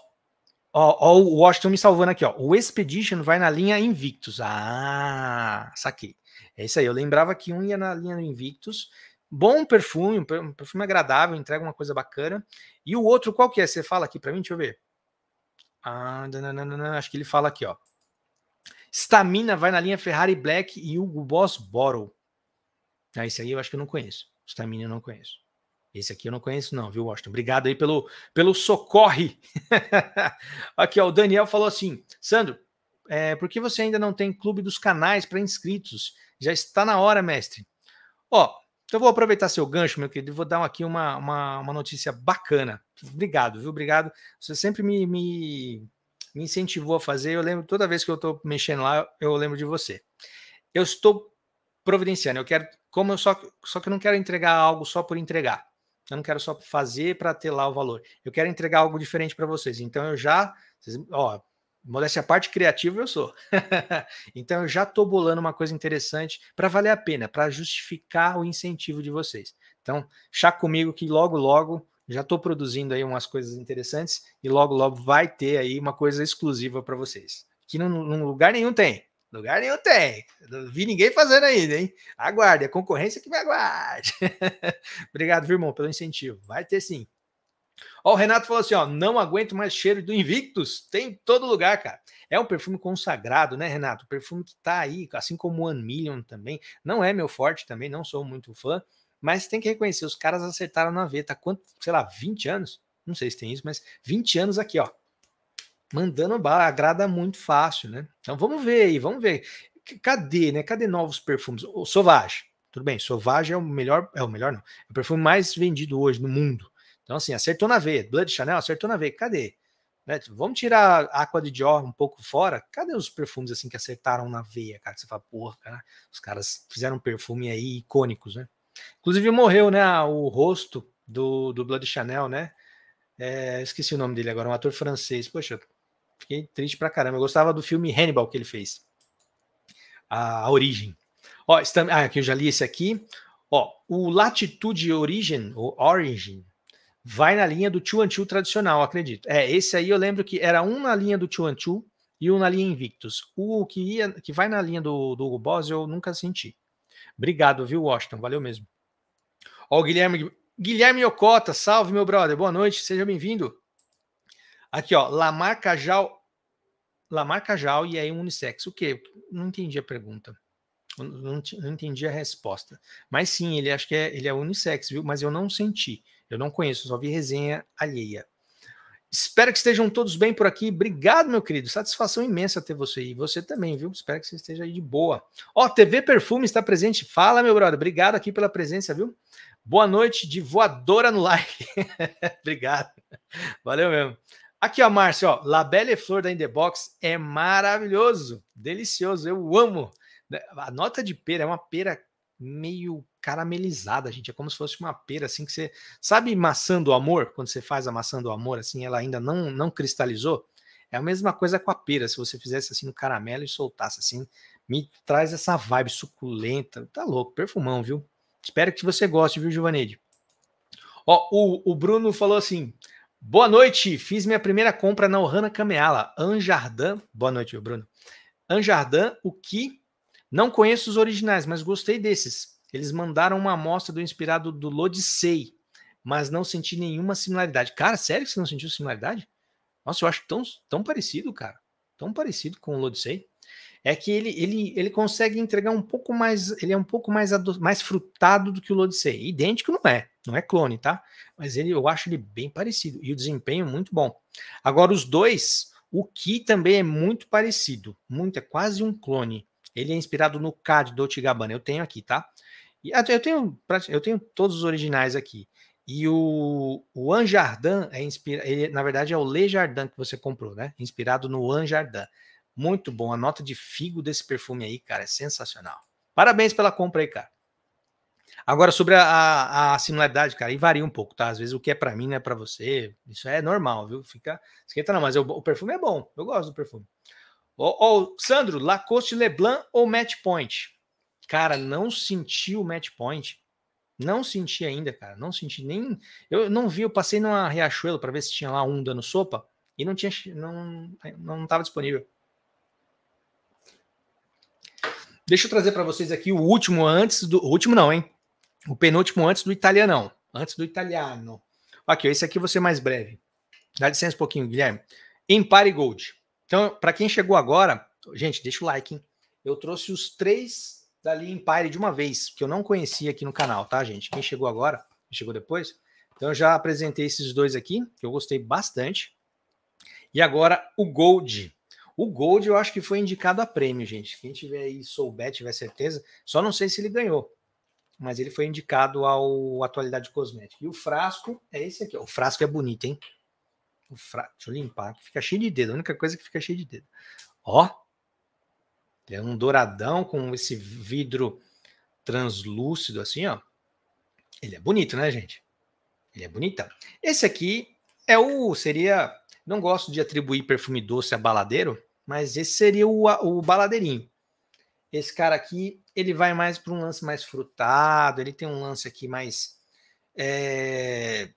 Ó, ó, o Washington me salvando aqui, ó. O Expedition vai na linha Invictus. Ah, saquei. É isso aí. Eu lembrava que um ia na linha Invictus. Bom perfume, um perfume agradável, entrega uma coisa bacana. E o outro, qual que é? Você fala aqui para mim? Deixa eu ver. Ah, nananana, acho que ele fala aqui, ó. Stamina vai na linha Ferrari Black e Hugo Boss Bottle. Ah, esse aí eu acho que eu não conheço. Stamina eu não conheço. Esse aqui eu não conheço, não, viu, Washington? Obrigado aí pelo, pelo socorre. aqui, ó, o Daniel falou assim: Sandro, é, por que você ainda não tem clube dos canais para inscritos? Já está na hora, mestre. Ó, então vou aproveitar seu gancho, meu querido, e vou dar aqui uma, uma, uma, notícia bacana. Obrigado, viu? Obrigado. Você sempre me, me, me incentivou a fazer. Eu lembro, toda vez que eu estou mexendo lá, eu lembro de você. Eu estou providenciando, eu quero, como eu só, só que eu não quero entregar algo só por entregar. Eu não quero só fazer para ter lá o valor. Eu quero entregar algo diferente para vocês. Então eu já, ó, modéstia a parte, criativa eu sou. então eu já estou bolando uma coisa interessante para valer a pena, para justificar o incentivo de vocês. Então, chá comigo que logo, logo já estou produzindo aí umas coisas interessantes e logo, logo vai ter aí uma coisa exclusiva para vocês. Que num, num lugar nenhum tem. Lugar nenhum tem. Não vi ninguém fazendo ainda, hein? Aguarde, é concorrência que me aguarde. Obrigado, viu, irmão, pelo incentivo. Vai ter sim. Ó, o Renato falou assim: ó, não aguento mais cheiro do Invictus. Tem em todo lugar, cara. É um perfume consagrado, né, Renato? O perfume que tá aí, assim como o One Million também. Não é meu forte também, não sou muito fã, mas tem que reconhecer: os caras acertaram na veta. Quanto, sei lá, 20 anos? Não sei se tem isso, mas 20 anos aqui, ó mandando bala, agrada muito fácil, né? Então vamos ver aí, vamos ver. Cadê, né? Cadê novos perfumes? O Sauvage, tudo bem, Sauvage é o melhor, é o melhor não, é o perfume mais vendido hoje no mundo. Então assim, acertou na veia, Blood Chanel acertou na veia, cadê? Né? Vamos tirar a Aqua de Dior um pouco fora, cadê os perfumes assim que acertaram na veia, cara? Que você fala, porra, cara, os caras fizeram perfume aí icônicos, né? Inclusive morreu, né, o rosto do, do Blood Chanel, né? É, esqueci o nome dele agora, um ator francês, poxa, Fiquei triste pra caramba. Eu gostava do filme Hannibal que ele fez. A, a Origem. Ó, estamos, ah, aqui eu já li esse aqui. Ó, o Latitude Origin, ou Origin, vai na linha do Chuanchu tradicional, acredito. É, esse aí eu lembro que era um na linha do Chuanchu e um na linha Invictus. O que, ia, que vai na linha do, do Hugo Boss eu nunca senti. Obrigado, viu, Washington? Valeu mesmo. Ó, o Guilherme, Guilherme Ocota, salve, meu brother. Boa noite, seja bem-vindo. Aqui, ó, Lamar Cajal. Lamar Cajal e aí unissex. O quê? Não entendi a pergunta. Não, não, entendi a resposta. Mas sim, ele acho que é, ele é unissex, viu? Mas eu não senti. Eu não conheço, só vi resenha alheia. Espero que estejam todos bem por aqui. Obrigado, meu querido. Satisfação imensa ter você e você também, viu? Espero que você esteja aí de boa. Ó, TV Perfume está presente. Fala, meu brother. Obrigado aqui pela presença, viu? Boa noite de voadora no like. Obrigado. Valeu mesmo. Aqui, ó, Márcio, ó, La Belle Flor da Indebox é maravilhoso, delicioso, eu amo. A nota de pera é uma pera meio caramelizada, gente, é como se fosse uma pera, assim, que você... Sabe maçã do amor? Quando você faz a maçã do amor, assim, ela ainda não, não cristalizou? É a mesma coisa com a pera, se você fizesse assim no caramelo e soltasse assim, me traz essa vibe suculenta, tá louco, perfumão, viu? Espero que você goste, viu, Giovaneide? Ó, o, o Bruno falou assim, Boa noite, fiz minha primeira compra na Ohana Kameala, Anjardan. Boa noite, Bruno. Anjardan, o que? Não conheço os originais, mas gostei desses. Eles mandaram uma amostra do inspirado do Lodicei, mas não senti nenhuma similaridade. Cara, sério que você não sentiu similaridade? Nossa, eu acho tão, tão parecido, cara. Tão parecido com o Lodicei é que ele, ele, ele consegue entregar um pouco mais, ele é um pouco mais, mais frutado do que o Lodicei. Idêntico não é, não é clone, tá? Mas ele, eu acho ele bem parecido e o desempenho muito bom. Agora os dois, o Ki também é muito parecido, muito é quase um clone. Ele é inspirado no CAD do Tigabana, eu tenho aqui, tá? E eu tenho, eu tenho todos os originais aqui. E o, o Anjardin é inspirado, ele na verdade é o Le Jardin que você comprou, né? Inspirado no Anjardin. Muito bom. A nota de figo desse perfume aí, cara, é sensacional. Parabéns pela compra aí, cara. Agora, sobre a, a, a similaridade, cara, aí varia um pouco, tá? Às vezes o que é para mim não é para você. Isso é normal, viu? Fica. Esquenta não, mas eu, o perfume é bom. Eu gosto do perfume. Ô, Sandro, Lacoste Leblanc ou Match Point? Cara, não senti o Match Point. Não senti ainda, cara. Não senti nem. Eu não vi, eu passei numa Riachuelo para ver se tinha lá um dando sopa e não tinha. Não, não tava disponível. Deixa eu trazer para vocês aqui o último antes do. O último não, hein? O penúltimo antes do italianão. Antes do italiano. Aqui, esse aqui você mais breve. Dá licença um pouquinho, Guilherme. Empare Gold. Então, para quem chegou agora, gente, deixa o like, hein? Eu trouxe os três dali Empire de uma vez, que eu não conhecia aqui no canal, tá, gente? Quem chegou agora, chegou depois. Então, eu já apresentei esses dois aqui, que eu gostei bastante. E agora o Gold. O Gold eu acho que foi indicado a prêmio, gente. Quem tiver aí souber, tiver certeza, só não sei se ele ganhou. Mas ele foi indicado ao Atualidade Cosmética. E o frasco é esse aqui. O frasco é bonito, hein? O fra... Deixa eu limpar, fica cheio de dedo. A única coisa que fica cheio de dedo. Ó. é um douradão com esse vidro translúcido, assim, ó. Ele é bonito, né, gente? Ele é bonitão. Esse aqui é o. Seria. Não gosto de atribuir perfume doce a baladeiro, mas esse seria o, o baladeirinho. Esse cara aqui, ele vai mais para um lance mais frutado, ele tem um lance aqui mais. É...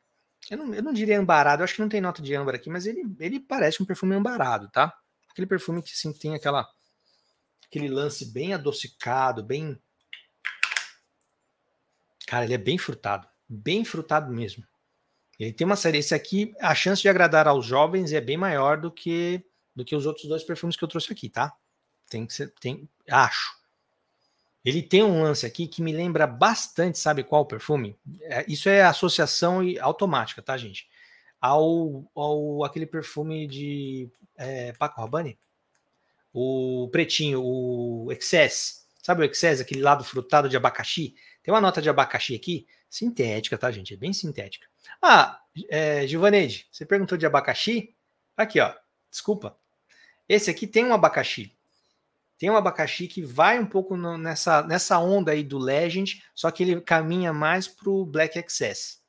Eu, não, eu não diria ambarado, eu acho que não tem nota de âmbar aqui, mas ele, ele parece um perfume ambarado, tá? Aquele perfume que assim, tem aquela, aquele lance bem adocicado, bem. Cara, ele é bem frutado, bem frutado mesmo. Ele tem uma série. Esse aqui, a chance de agradar aos jovens é bem maior do que do que os outros dois perfumes que eu trouxe aqui, tá? Tem que ser, tem, acho. Ele tem um lance aqui que me lembra bastante, sabe qual perfume? É, isso é associação automática, tá, gente? Ao, ao aquele perfume de é, Paco Rabanne, o pretinho, o Excess. Sabe o Excess, aquele lado frutado de abacaxi? Tem uma nota de abacaxi aqui, sintética, tá, gente? É bem sintética. Ah, é, você perguntou de abacaxi? Aqui, ó. Desculpa. Esse aqui tem um abacaxi. Tem um abacaxi que vai um pouco no, nessa, nessa onda aí do Legend, só que ele caminha mais para o Black excess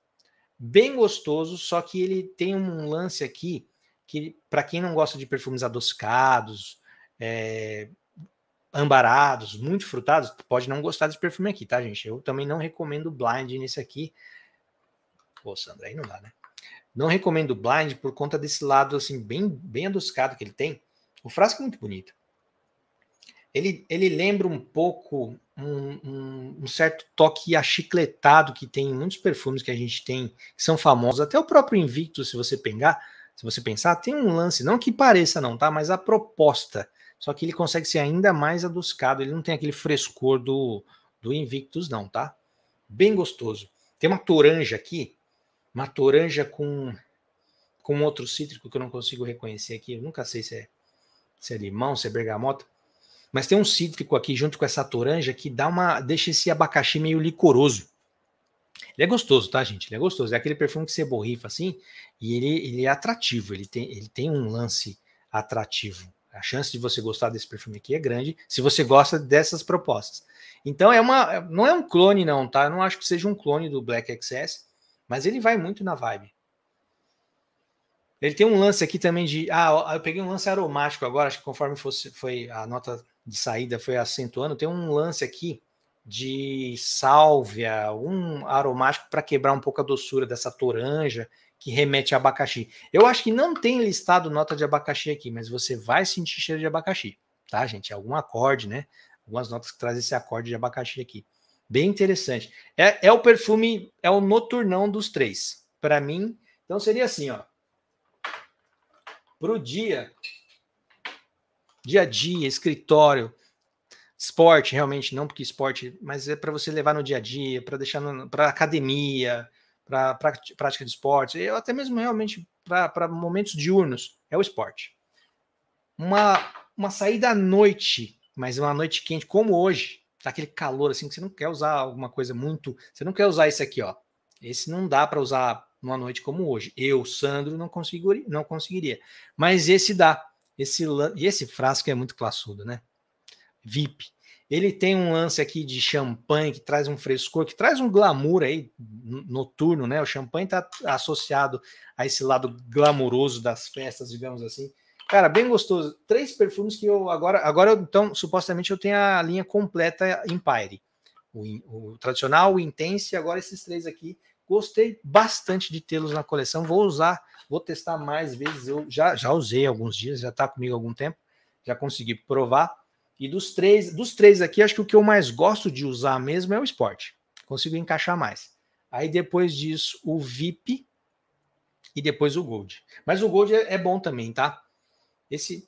Bem gostoso, só que ele tem um lance aqui que, para quem não gosta de perfumes adocicados, é, ambarados, muito frutados, pode não gostar desse perfume aqui, tá, gente? Eu também não recomendo blind nesse aqui. Pô, Sandra, aí não dá, né? Não recomendo blind por conta desse lado, assim, bem, bem adocicado que ele tem. O frasco é muito bonito. Ele, ele lembra um pouco um, um, um, certo toque achicletado que tem em muitos perfumes que a gente tem, que são famosos. Até o próprio Invictus, se você pegar, se você pensar, tem um lance, não que pareça não, tá? Mas a proposta. Só que ele consegue ser ainda mais adocicado. Ele não tem aquele frescor do, do Invictus, não, tá? Bem gostoso. Tem uma toranja aqui, uma toranja com, com outro cítrico que eu não consigo reconhecer aqui. Eu nunca sei se é se é limão, se é bergamota. Mas tem um cítrico aqui junto com essa toranja que dá uma. deixa esse abacaxi meio licoroso. Ele é gostoso, tá, gente? Ele é gostoso. É aquele perfume que você borrifa assim e ele, ele é atrativo. Ele tem, ele tem um lance atrativo. A chance de você gostar desse perfume aqui é grande se você gosta dessas propostas. Então é uma, não é um clone não, tá? Eu não acho que seja um clone do Black Excess, mas ele vai muito na vibe. Ele tem um lance aqui também de. Ah, eu peguei um lance aromático agora, acho que conforme fosse, foi a nota de saída foi acentuando. Tem um lance aqui de sálvia, um aromático para quebrar um pouco a doçura dessa toranja que remete a abacaxi. Eu acho que não tem listado nota de abacaxi aqui, mas você vai sentir cheiro de abacaxi, tá, gente? É algum acorde, né? Algumas notas que trazem esse acorde de abacaxi aqui. Bem interessante. É, é o perfume, é o noturnão dos três. Para mim, então seria assim, ó para o dia. Dia a dia, escritório, esporte, realmente não, porque esporte, mas é para você levar no dia a dia, para deixar para academia, para prática de esportes, eu até mesmo realmente para momentos diurnos, é o esporte. Uma, uma saída à noite, mas uma noite quente, como hoje, tá aquele calor assim que você não quer usar alguma coisa muito, você não quer usar esse aqui, ó. Esse não dá para usar numa noite como hoje. Eu, Sandro, não, conseguiria não conseguiria. Mas esse dá. Esse, e esse frasco é muito classudo, né? VIP. Ele tem um lance aqui de champanhe que traz um frescor, que traz um glamour aí noturno, né? O champanhe tá associado a esse lado glamouroso das festas, digamos assim. Cara, bem gostoso. Três perfumes que eu agora, agora então, supostamente eu tenho a linha completa Empire. O, o tradicional, o intense e agora esses três aqui Gostei bastante de tê-los na coleção. Vou usar, vou testar mais vezes. Eu já, já usei alguns dias, já está comigo há algum tempo, já consegui provar. E dos três, dos três aqui, acho que o que eu mais gosto de usar mesmo é o esporte. Consigo encaixar mais. Aí depois disso, o VIP e depois o Gold. Mas o Gold é, é bom também, tá? Esse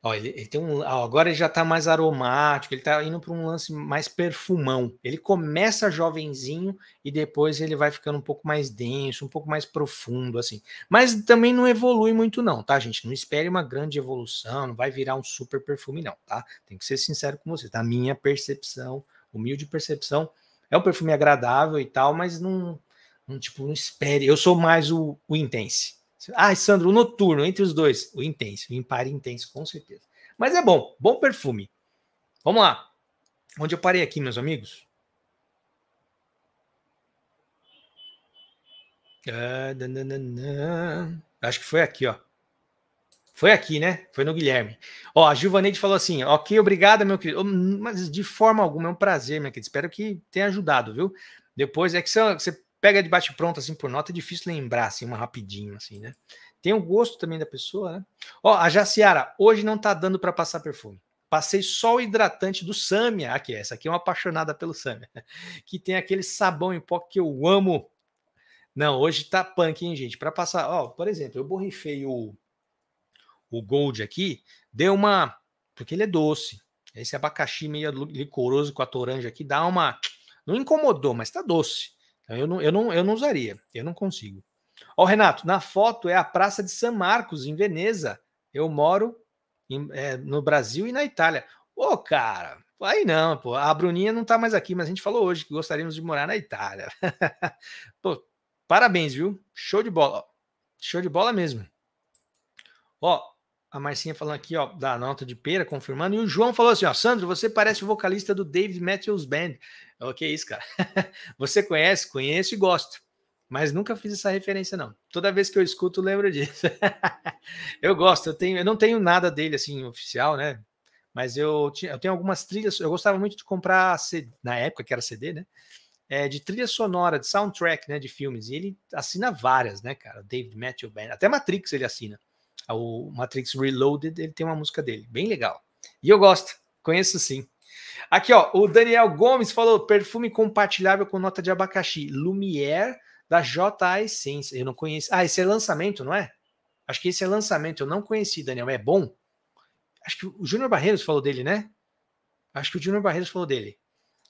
Ó, ele, ele, tem um, ó, agora ele já está mais aromático, ele está indo para um lance mais perfumão. Ele começa jovenzinho e depois ele vai ficando um pouco mais denso, um pouco mais profundo, assim. Mas também não evolui muito, não, tá, gente? Não espere uma grande evolução, não vai virar um super perfume, não, tá? Tem que ser sincero com você, tá? Minha percepção, humilde percepção, é um perfume agradável e tal, mas não, não tipo, não espere. Eu sou mais o, o intense. Ah, Sandro, o noturno, entre os dois. O intenso, o impar intenso, com certeza. Mas é bom, bom perfume. Vamos lá. Onde eu parei aqui, meus amigos? Ah, Acho que foi aqui, ó. Foi aqui, né? Foi no Guilherme. Ó, a Gilvaneide falou assim: ok, obrigada, meu querido. Hum, mas de forma alguma, é um prazer, minha querida. Espero que tenha ajudado, viu? Depois é que você pega de bate-pronto, assim, por nota, é difícil lembrar, assim, uma rapidinho, assim, né? Tem o gosto também da pessoa, né? Ó, a Jaciara, hoje não tá dando para passar perfume. Passei só o hidratante do Samia. Aqui, essa aqui é uma apaixonada pelo Samia. Que tem aquele sabão em pó que eu amo. Não, hoje tá punk, hein, gente? Para passar, ó, por exemplo, eu borrifei o, o Gold aqui, deu uma. Porque ele é doce. Esse abacaxi meio licoroso com a toranja aqui dá uma. Não incomodou, mas tá doce. Então, eu não, eu não, eu não usaria, eu não consigo. Ó, oh, Renato, na foto é a Praça de San Marcos, em Veneza. Eu moro em, é, no Brasil e na Itália. Ô, oh, cara, aí não, pô. A Bruninha não tá mais aqui, mas a gente falou hoje que gostaríamos de morar na Itália. pô, parabéns, viu? Show de bola. Show de bola mesmo. Ó, a Marcinha falando aqui, ó, da nota de pera, confirmando. E o João falou assim, ó, Sandro, você parece o vocalista do David Matthews Band. O que é isso, cara? Você conhece? Conheço e gosto. Mas nunca fiz essa referência, não. Toda vez que eu escuto, lembro disso. eu gosto, eu, tenho, eu não tenho nada dele assim, oficial, né? Mas eu, tinha, eu tenho algumas trilhas. Eu gostava muito de comprar, CD, na época que era CD, né? É, de trilha sonora, de soundtrack, né? De filmes. E ele assina várias, né, cara? David Matthew Band. Até Matrix ele assina. O Matrix Reloaded, ele tem uma música dele, bem legal. E eu gosto, conheço sim. Aqui, ó, o Daniel Gomes falou perfume compartilhável com nota de abacaxi, Lumière da JA Essence. Eu não conheço. Ah, esse é lançamento, não é? Acho que esse é lançamento. Eu não conheci, Daniel. É bom? Acho que o Júnior Barreiros falou dele, né? Acho que o Júnior Barreiros falou dele.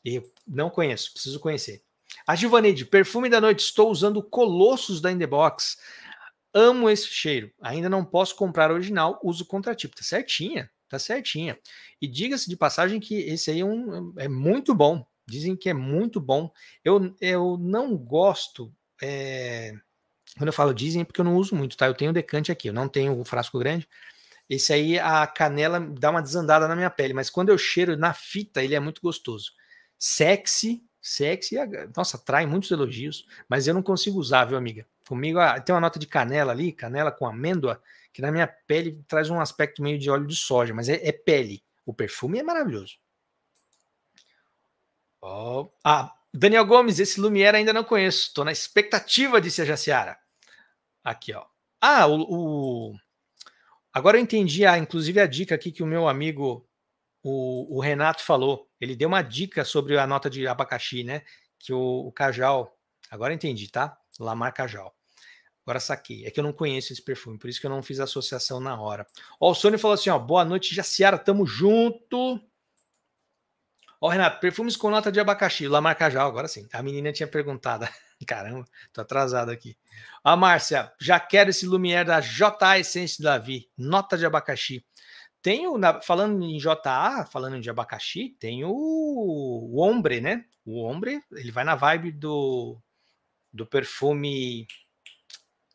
Eu não conheço, preciso conhecer. A Givaneide, perfume da noite. Estou usando Colossos da Indebox. Amo esse cheiro. Ainda não posso comprar original, uso contratipo. Tá certinha. Tá certinha. E diga-se de passagem que esse aí é, um, é muito bom. Dizem que é muito bom. Eu, eu não gosto. É... Quando eu falo dizem, é porque eu não uso muito, tá? Eu tenho decante aqui, eu não tenho o frasco grande. Esse aí, a canela dá uma desandada na minha pele, mas quando eu cheiro na fita, ele é muito gostoso. Sexy, sexy, nossa, trai muitos elogios, mas eu não consigo usar, viu, amiga? Comigo, ah, tem uma nota de canela ali, canela com amêndoa, que na minha pele traz um aspecto meio de óleo de soja, mas é, é pele. O perfume é maravilhoso. Oh. Ah, Daniel Gomes, esse Lumière ainda não conheço. Estou na expectativa de ser Jaciara. Aqui, ó. Ah, o, o, Agora eu entendi, ah, inclusive a dica aqui que o meu amigo, o, o, Renato, falou. Ele deu uma dica sobre a nota de abacaxi, né? Que o, o Cajal. Agora eu entendi, tá? Lamar Cajal. Agora saquei. É que eu não conheço esse perfume, por isso que eu não fiz associação na hora. Ó, o Sônia falou assim: ó, boa noite, Jaciara, tamo junto. Ó, Renato, perfumes com nota de abacaxi, Lamarcajal, agora sim. A menina tinha perguntado. Caramba, tô atrasado aqui. A Márcia, já quero esse Lumière da JA Essence Davi, nota de abacaxi. Tem o, falando em JA, falando de abacaxi, tem o, o Ombre, né? O Ombre, ele vai na vibe do, do perfume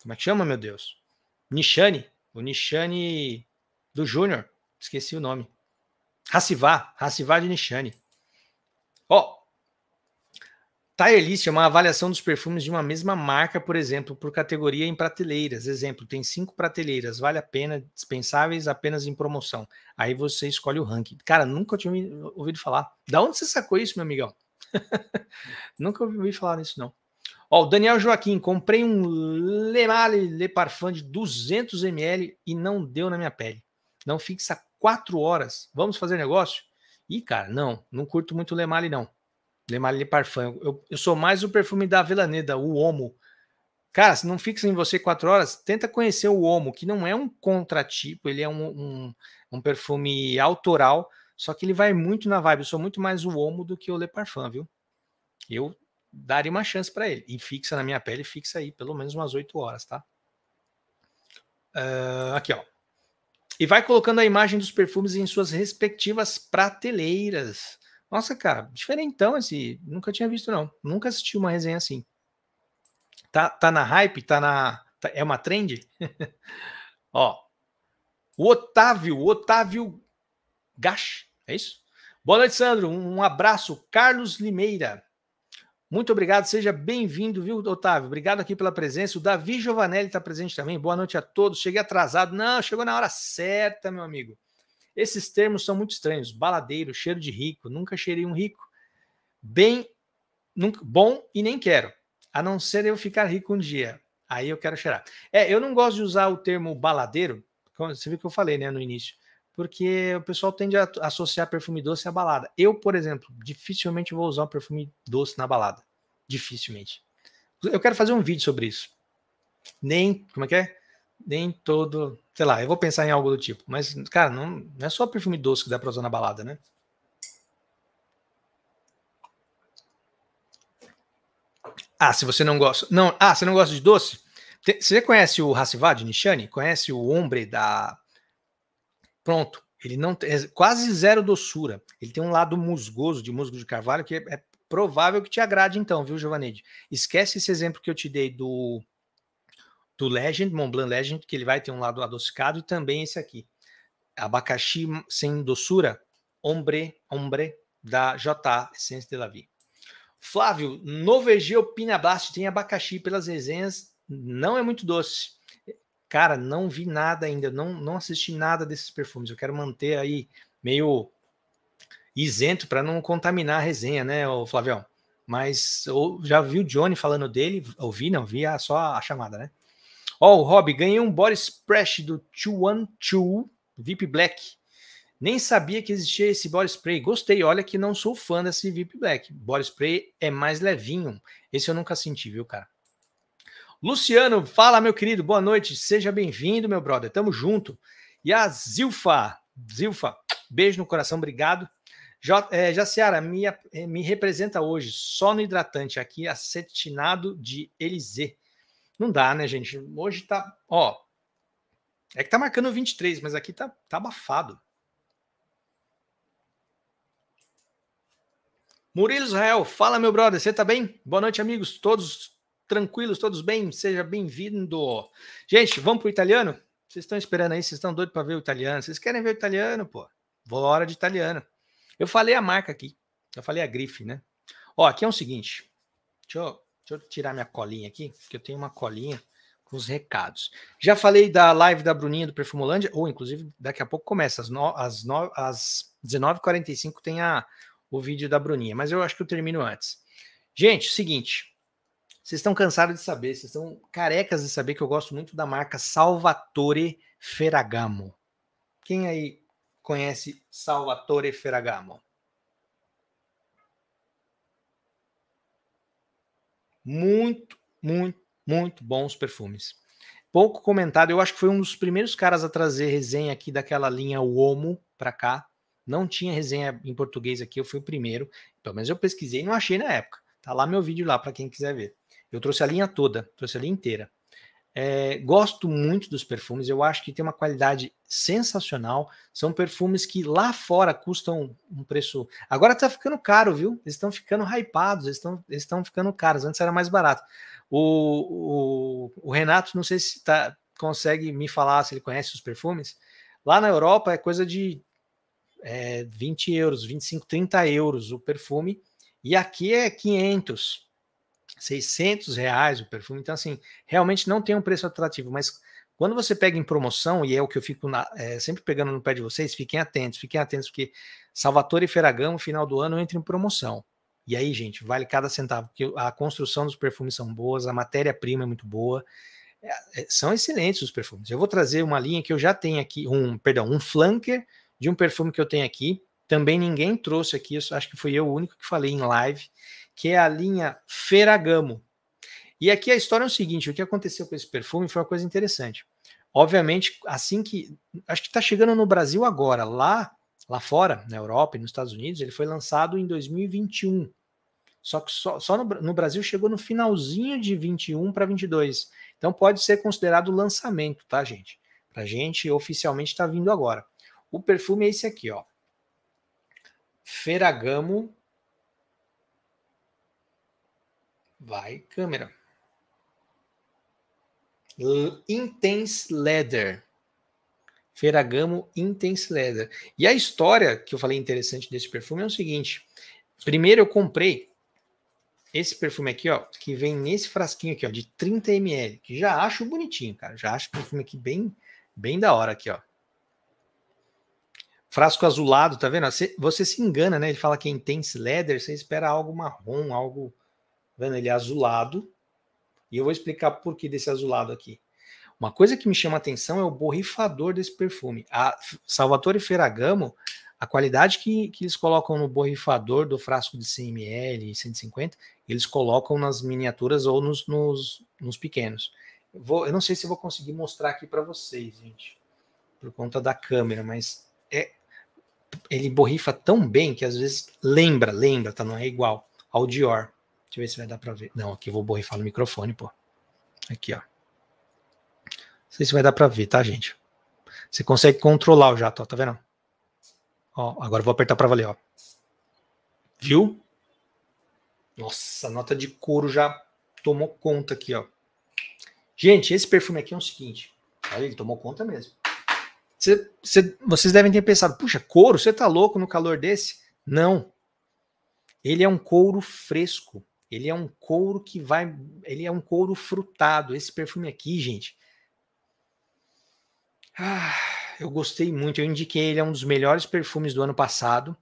como é que chama, meu Deus? Nishane. O Nishane do Júnior. Esqueci o nome. Racivá. Racivá de Nishane. Ó. Oh, tá Tire List é uma avaliação dos perfumes de uma mesma marca, por exemplo, por categoria em prateleiras. Exemplo, tem cinco prateleiras, vale a pena, dispensáveis apenas em promoção. Aí você escolhe o ranking. Cara, nunca tinha ouvido falar. Da onde você sacou isso, meu amigão? nunca ouvi falar nisso, não. Ó, o Daniel Joaquim, comprei um Le Male Le Parfum de 200 ml e não deu na minha pele. Não fixa quatro horas. Vamos fazer negócio? Ih, cara, não. Não curto muito Le Male, não. Le Male Le Parfum. Eu, eu sou mais o perfume da Avellaneda, o Homo. Cara, se não fixa em você quatro horas, tenta conhecer o Homo, que não é um contratipo, ele é um, um, um perfume autoral, só que ele vai muito na vibe. Eu sou muito mais o Homo do que o Le Parfum, viu? Eu daria uma chance para ele. E fixa na minha pele, fixa aí pelo menos umas 8 horas, tá? Uh, aqui, ó. E vai colocando a imagem dos perfumes em suas respectivas prateleiras. Nossa, cara, diferentão esse. Nunca tinha visto, não. Nunca assisti uma resenha assim. Tá, tá na hype? Tá na. Tá, é uma trend? ó. O Otávio, Otávio Gash, é isso? Boa noite, Sandro. Um abraço. Carlos Limeira. Muito obrigado, seja bem-vindo, viu, Otávio? Obrigado aqui pela presença. O Davi Giovanelli está presente também. Boa noite a todos. Cheguei atrasado. Não, chegou na hora certa, meu amigo. Esses termos são muito estranhos. Baladeiro, cheiro de rico. Nunca cheirei um rico. Bem, nunca, bom e nem quero. A não ser eu ficar rico um dia. Aí eu quero cheirar. É, eu não gosto de usar o termo baladeiro. Você viu que eu falei, né, no início porque o pessoal tende a associar perfume doce à balada. Eu, por exemplo, dificilmente vou usar um perfume doce na balada. Dificilmente. Eu quero fazer um vídeo sobre isso. Nem, como é que é? Nem todo, sei lá, eu vou pensar em algo do tipo. Mas, cara, não, não é só perfume doce que dá pra usar na balada, né? Ah, se você não gosta. Não, ah, você não gosta de doce? você conhece o Racivad Nishani? Conhece o Ombre da Pronto. Ele não tem é quase zero doçura. Ele tem um lado musgoso de musgo de carvalho que é, é provável que te agrade então, viu, Giovanide? Esquece esse exemplo que eu te dei do do Legend, Mont Blanc Legend, que ele vai ter um lado adocicado e também esse aqui. Abacaxi sem doçura, ombre, ombre da JA Essence de la Vie. Flávio, no VG Opina Blast tem abacaxi pelas resenhas, não é muito doce. Cara, não vi nada ainda, não, não assisti nada desses perfumes. Eu quero manter aí meio isento para não contaminar a resenha, né, o Flavião? Mas eu já vi o Johnny falando dele, ouvi, não, vi a, só a chamada, né? Ó, oh, o Rob, ganhei um body spray do 212 VIP Black. Nem sabia que existia esse body spray. Gostei, olha que não sou fã desse VIP Black. Body spray é mais levinho. Esse eu nunca senti, viu, cara? Luciano, fala, meu querido, boa noite. Seja bem-vindo, meu brother. Tamo junto. E a Zilfa, Zilfa, beijo no coração, obrigado. Já é, Jaciara, me, é, me representa hoje só no hidratante aqui, acetinado de Elise. Não dá, né, gente? Hoje tá, ó. É que tá marcando 23, mas aqui tá, tá abafado. Murilo Israel, fala, meu brother, você tá bem? Boa noite, amigos, todos tranquilos, todos bem? Seja bem-vindo. Gente, vamos para o italiano? Vocês estão esperando aí, vocês estão doidos para ver o italiano? Vocês querem ver o italiano, pô? Hora de italiano. Eu falei a marca aqui, eu falei a grife, né? Ó, aqui é o um seguinte, deixa eu, deixa eu tirar minha colinha aqui, que eu tenho uma colinha com os recados. Já falei da live da Bruninha do Perfumolândia, ou inclusive daqui a pouco começa, às, no, às, no, às 19h45 tem a, o vídeo da Bruninha, mas eu acho que eu termino antes. Gente, seguinte, vocês estão cansados de saber, vocês estão carecas de saber que eu gosto muito da marca Salvatore Ferragamo. Quem aí conhece Salvatore Ferragamo? Muito, muito, muito bons perfumes. Pouco comentado, eu acho que foi um dos primeiros caras a trazer resenha aqui daquela linha Uomo para cá. Não tinha resenha em português aqui, eu fui o primeiro. Pelo menos eu pesquisei e não achei na época. Tá lá meu vídeo lá para quem quiser ver. Eu trouxe a linha toda, trouxe a linha inteira. É, gosto muito dos perfumes, eu acho que tem uma qualidade sensacional. São perfumes que lá fora custam um preço. Agora tá ficando caro, viu? Eles estão ficando hypados, eles estão tão ficando caros. Antes era mais barato. O, o, o Renato, não sei se tá, consegue me falar se ele conhece os perfumes. Lá na Europa é coisa de é, 20 euros, 25, 30 euros o perfume, e aqui é 500. 600 reais o perfume. Então, assim, realmente não tem um preço atrativo, mas quando você pega em promoção, e é o que eu fico na, é, sempre pegando no pé de vocês, fiquem atentos, fiquem atentos, porque Salvatore e Ferragamo, final do ano, entra em promoção. E aí, gente, vale cada centavo, porque a construção dos perfumes são boas, a matéria-prima é muito boa, é, é, são excelentes os perfumes. Eu vou trazer uma linha que eu já tenho aqui, um, perdão, um flanker de um perfume que eu tenho aqui, também ninguém trouxe aqui, acho que fui eu o único que falei em live, que é a linha Ferragamo. E aqui a história é o seguinte: o que aconteceu com esse perfume foi uma coisa interessante. Obviamente, assim que. Acho que está chegando no Brasil agora. Lá, lá fora, na Europa e nos Estados Unidos, ele foi lançado em 2021. Só que só, só no, no, Brasil chegou no finalzinho de 21 para 22. Então pode ser considerado lançamento, tá, gente? Pra gente oficialmente está vindo agora. O perfume é esse aqui, ó. Ferragamo Vai, câmera. L Intense Leather. Ferragamo Intense Leather. E a história que eu falei interessante desse perfume é o seguinte. Primeiro eu comprei esse perfume aqui, ó, que vem nesse frasquinho aqui, ó, de 30 ml, que já acho bonitinho, cara. Já acho o perfume aqui bem, bem da hora aqui, ó. Frasco azulado, tá vendo? Você, você se engana, né? Ele fala que é Intense Leather, você espera algo marrom, algo Tá vendo? Ele é azulado. E eu vou explicar por que desse azulado aqui. Uma coisa que me chama atenção é o borrifador desse perfume. A Salvatore Ferragamo, a qualidade que, que eles colocam no borrifador do frasco de 100 ml, e 150, eles colocam nas miniaturas ou nos, nos, nos pequenos. Vou, eu não sei se vou conseguir mostrar aqui para vocês, gente, por conta da câmera, mas é, ele borrifa tão bem que às vezes lembra, lembra, tá? Não é igual ao Dior. Deixa eu ver se vai dar para ver. Não, aqui vou borrifar no microfone, pô. Aqui, ó. Não sei se vai dar para ver, tá, gente? Você consegue controlar o jato, ó, tá vendo? Ó, agora vou apertar para valer, ó. Viu? Nossa, a nota de couro já tomou conta aqui, ó. Gente, esse perfume aqui é o seguinte. Olha, ele tomou conta mesmo. Cê, cê, vocês devem ter pensado, puxa, couro, você tá louco no calor desse? Não. Ele é um couro fresco. Ele é um couro que vai. Ele é um couro frutado. Esse perfume aqui, gente. Ah, eu gostei muito. Eu indiquei ele é um dos melhores perfumes do ano passado.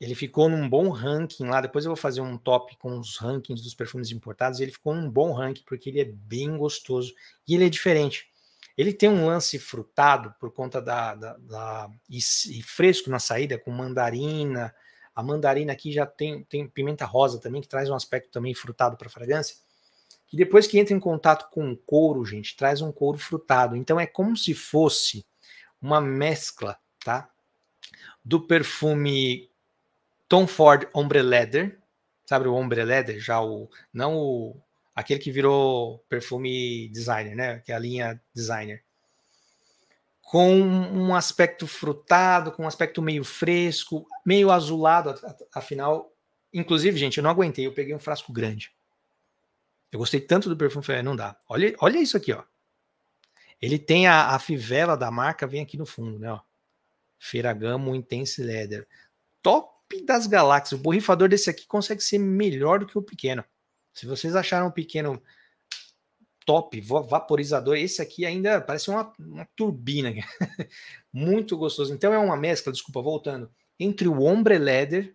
Ele ficou num bom ranking lá. Depois eu vou fazer um top com os rankings dos perfumes importados. Ele ficou num bom ranking porque ele é bem gostoso e ele é diferente. Ele tem um lance frutado por conta da, da, da e, e, fresco na saída com mandarina, a mandarina aqui já tem, tem pimenta rosa também, que traz um aspecto também frutado para a fragrância. e depois que entra em contato com o couro, gente, traz um couro frutado. Então é como se fosse uma mescla, tá? Do perfume Tom Ford Ombre Leather, sabe o Ombre Leather? Já o não o aquele que virou perfume designer, né? Que é a linha designer com um aspecto frutado, com um aspecto meio fresco, meio azulado, afinal. Inclusive, gente, eu não aguentei, eu peguei um frasco grande. Eu gostei tanto do perfume, falei, é, não dá. Olha, olha isso aqui, ó. Ele tem a, a fivela da marca, vem aqui no fundo, né, ó. Ferragamo Intense Leather. Top das galáxias. O borrifador desse aqui consegue ser melhor do que o pequeno. Se vocês acharam o pequeno top, vaporizador. Esse aqui ainda parece uma, uma turbina. Muito gostoso. Então é uma mescla, desculpa, voltando, entre o Ombre Leather,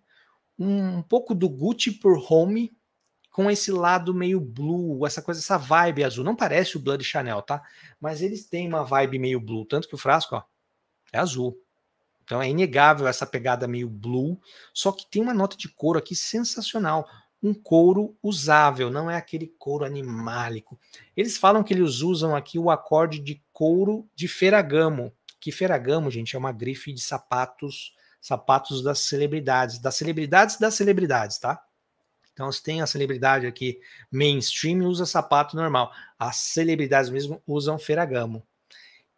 um, um, pouco do Gucci por Home, com esse lado meio blue, essa coisa, essa vibe azul. Não parece o Blood Chanel, tá? Mas eles têm uma vibe meio blue, tanto que o frasco, ó, é azul. Então é inegável essa pegada meio blue, só que tem uma nota de couro aqui sensacional um couro usável, não é aquele couro animálico. Eles falam que eles usam aqui o acorde de couro de Feragamo. que Feragamo, gente, é uma grife de sapatos, sapatos das celebridades, das celebridades das celebridades, tá? Então, se tem a celebridade aqui mainstream, usa sapato normal. As celebridades mesmo usam Feragamo.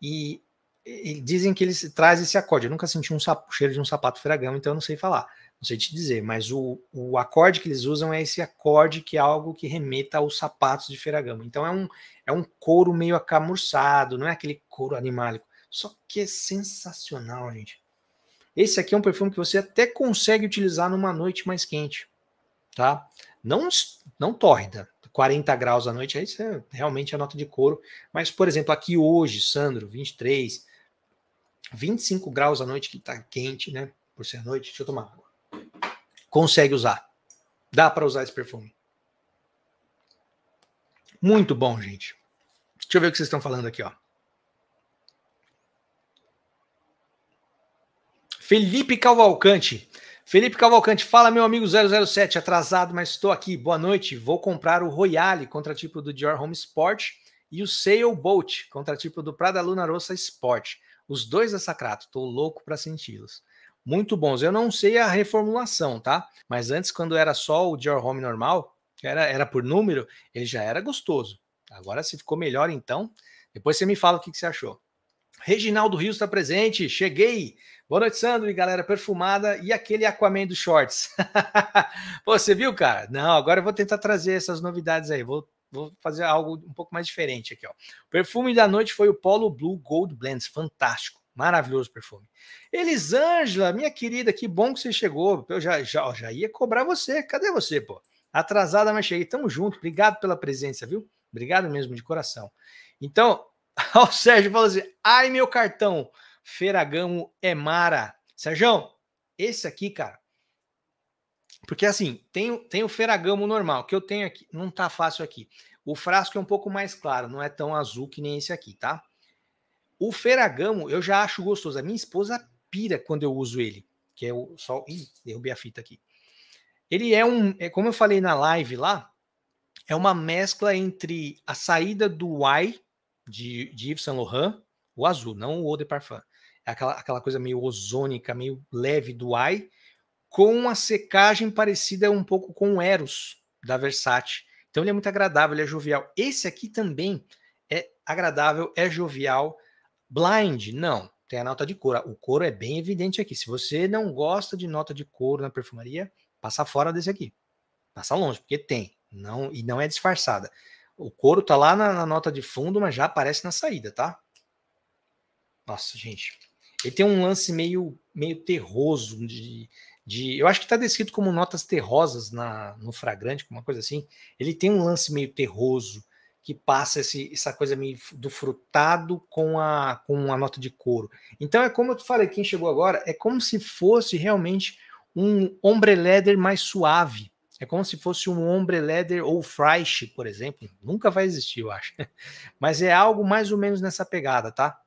E, e dizem que eles trazem esse acorde. Eu nunca senti um sapo, cheiro de um sapato Feragamo, então eu não sei falar não sei te dizer, mas o, o acorde que eles usam é esse acorde que é algo que remeta aos sapatos de Ferragamo. Então é um, é um couro meio acamurçado, não é aquele couro animálico. Só que é sensacional, gente. Esse aqui é um perfume que você até consegue utilizar numa noite mais quente, tá? Não, não tórrida, 40 graus à noite, aí você realmente é nota de couro. Mas, por exemplo, aqui hoje, Sandro, 23, 25 graus à noite, que tá quente, né? Por ser noite, deixa eu tomar consegue usar. Dá para usar esse perfume. Muito bom, gente. Deixa eu ver o que vocês estão falando aqui, ó. Felipe Cavalcante. Felipe Cavalcante, fala meu amigo 007, atrasado, mas estou aqui. Boa noite. Vou comprar o Royale, contratipo do Dior Home Sport, e o Sailboat contra contratipo do Prada Luna Rossa Sport. Os dois da é Sacrato, estou louco para senti-los muito bons. Eu não sei a reformulação, tá? Mas antes, quando era só o Dior Home normal, era, era por número, ele já era gostoso. Agora, se ficou melhor, então, depois você me fala o que, que você achou. Reginaldo Rios está presente, cheguei. Boa noite, Sandro e galera perfumada. E aquele Aquaman dos shorts? Pô, você viu, cara? Não, agora eu vou tentar trazer essas novidades aí. Vou, vou fazer algo um pouco mais diferente aqui, ó. O perfume da noite foi o Polo Blue Gold Blends, fantástico. Maravilhoso perfume. Elisângela, minha querida, que bom que você chegou. Eu já, já, já ia cobrar você. Cadê você, pô? Atrasada, mas cheguei. Tamo junto. Obrigado pela presença, viu? Obrigado mesmo, de coração. Então, o Sérgio falou assim: ai, meu cartão. Ferragamo é Mara. Sérgio, esse aqui, cara. Porque assim, tem, tem o Ferragamo normal, que eu tenho aqui. Não tá fácil aqui. O frasco é um pouco mais claro, não é tão azul que nem esse aqui, tá? O Ferragamo, eu já acho gostoso. A minha esposa pira quando eu uso ele, que é o só. Ih, derrubei a fita aqui. Ele é um, é, como eu falei na live lá, é uma mescla entre a saída do Y de, de Yves Saint Laurent, o azul, não o Eau de Parfum. É aquela, aquela coisa meio ozônica, meio leve do Y, com a secagem parecida um pouco com o Eros da Versace. Então ele é muito agradável, ele é jovial. Esse aqui também é agradável, é jovial Blind, não. Tem a nota de couro. O couro é bem evidente aqui. Se você não gosta de nota de couro na perfumaria, passa fora desse aqui. Passa longe, porque tem. Não, e não é disfarçada. O couro tá lá na, na nota de fundo, mas já aparece na saída, tá? Nossa, gente. Ele tem um lance meio, meio terroso de, de, eu acho que está descrito como notas terrosas na, no fragrante, uma coisa assim. Ele tem um lance meio terroso, que passa esse, essa coisa meio do frutado com a, com a nota de couro. Então é como eu falei, quem chegou agora, é como se fosse realmente um ombre leather mais suave. É como se fosse um ombre leather ou fresh, por exemplo. Nunca vai existir, eu acho. Mas é algo mais ou menos nessa pegada, tá?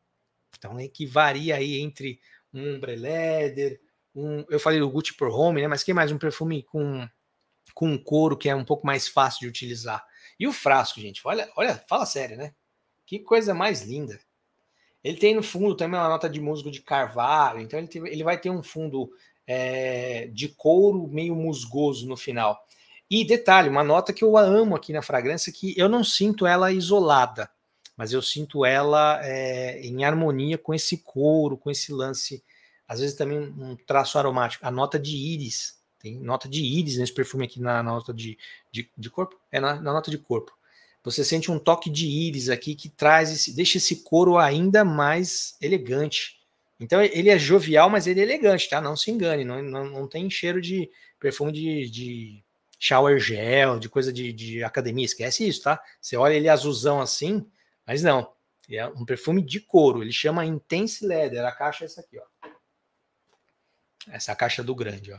Então é que varia aí entre um ombre leather, um, eu falei do Gucci por Home, né? Mas quem mais um perfume com com couro que é um pouco mais fácil de utilizar. E o frasco, gente, olha, olha, fala sério, né? Que coisa mais linda. Ele tem no fundo também uma nota de musgo de carvalho, então ele, ele vai ter um fundo é, de couro meio musgoso no final. E detalhe, uma nota que eu amo aqui na fragrância, que eu não sinto ela isolada, mas eu sinto ela é, em harmonia com esse couro, com esse lance, às vezes também um traço aromático, a nota de íris, tem nota de íris nesse perfume aqui na, na nota de, de, de, corpo? É na, na, nota de corpo. Você sente um toque de íris aqui que traz esse, deixa esse couro ainda mais elegante. Então ele é jovial, mas ele é elegante, tá? Não se engane, não, não, não tem cheiro de perfume de, de shower gel, de coisa de, de, academia, esquece isso, tá? Você olha ele azulzão assim, mas não. É um perfume de couro, ele chama Intense Leather, a caixa é essa aqui, ó. Essa é caixa do grande, ó.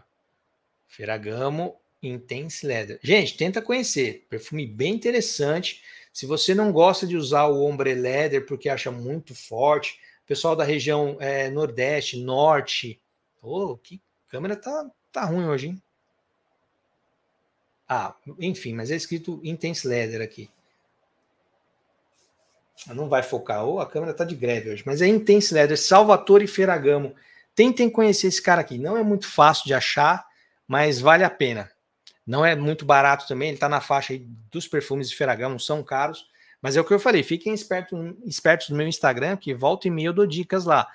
Ferragamo Intense Leather. Gente, tenta conhecer. Perfume bem interessante. Se você não gosta de usar o ombre leather porque acha muito forte, pessoal da região é, Nordeste, Norte. Oh, que câmera tá, tá ruim hoje, hein? Ah, enfim, mas é escrito Intense Leather aqui. Não vai focar. Oh, a câmera tá de greve hoje. Mas é Intense Leather, Salvatore Ferragamo. Tentem conhecer esse cara aqui. Não é muito fácil de achar mas vale a pena. Não é muito barato também, ele está na faixa dos perfumes de Ferragamo, são caros, mas é o que eu falei, fiquem espertos, espertos no meu Instagram, que volta e meia eu dou dicas lá.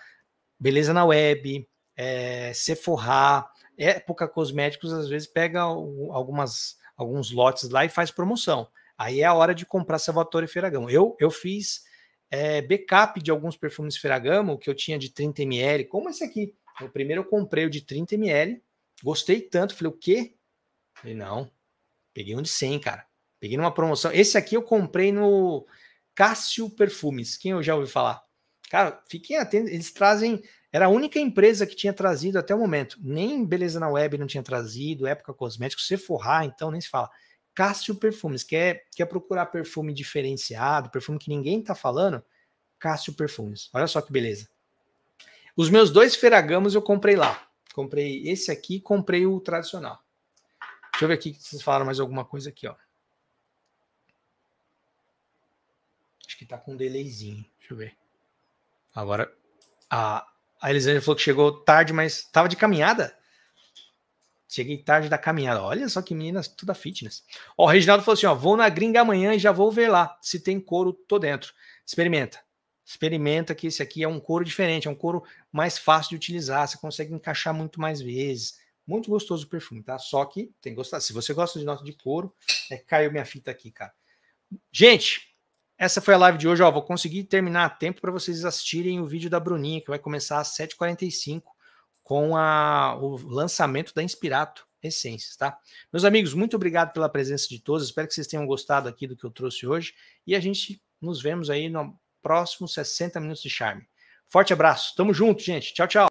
Beleza na web, é, Sephora, é época cosméticos, às vezes pega algumas, alguns lotes lá e faz promoção. Aí é a hora de comprar Salvatore Ferragamo. Eu, eu fiz é, backup de alguns perfumes Ferragamo que eu tinha de 30 ml, como esse aqui. O primeiro eu comprei o de 30 ml, Gostei tanto, falei, o quê? Falei, não, peguei um de 100, cara. Peguei numa promoção. Esse aqui eu comprei no Cássio Perfumes, quem eu já ouvi falar. Cara, fiquem atentos, eles trazem. Era a única empresa que tinha trazido até o momento. Nem Beleza na Web não tinha trazido, Época Cosméticos, Sephora, então nem se fala. Cássio Perfumes, quer, quer procurar perfume diferenciado, perfume que ninguém tá falando? Cássio Perfumes. Olha só que beleza. Os meus dois ferragamos eu comprei lá. Comprei esse aqui e comprei o tradicional. Deixa eu ver aqui se vocês falaram mais alguma coisa aqui, ó. Acho que tá com um delayzinho. Deixa eu ver. Agora, a, a Elisângela falou que chegou tarde, mas tava de caminhada. Cheguei tarde da caminhada. Olha só que meninas, tudo a fitness. Ó, o Reginaldo falou assim: ó, vou na gringa amanhã e já vou ver lá. Se tem couro, tô dentro. Experimenta experimenta que esse aqui é um couro diferente, é um couro mais fácil de utilizar, você consegue encaixar muito mais vezes. Muito gostoso o perfume, tá? Só que tem que gostar. Se você gosta de nota de couro, é, caiu minha fita aqui, cara. Gente, essa foi a live de hoje. Ó, vou conseguir terminar a tempo para vocês assistirem o vídeo da Bruninha, que vai começar às 7h45 com a, o lançamento da Inspirato Essências, tá? Meus amigos, muito obrigado pela presença de todos. Espero que vocês tenham gostado aqui do que eu trouxe hoje. E a gente nos vemos aí no próximos 60 minutos de charme. Forte abraço, tamo junto, gente. Tchau, tchau.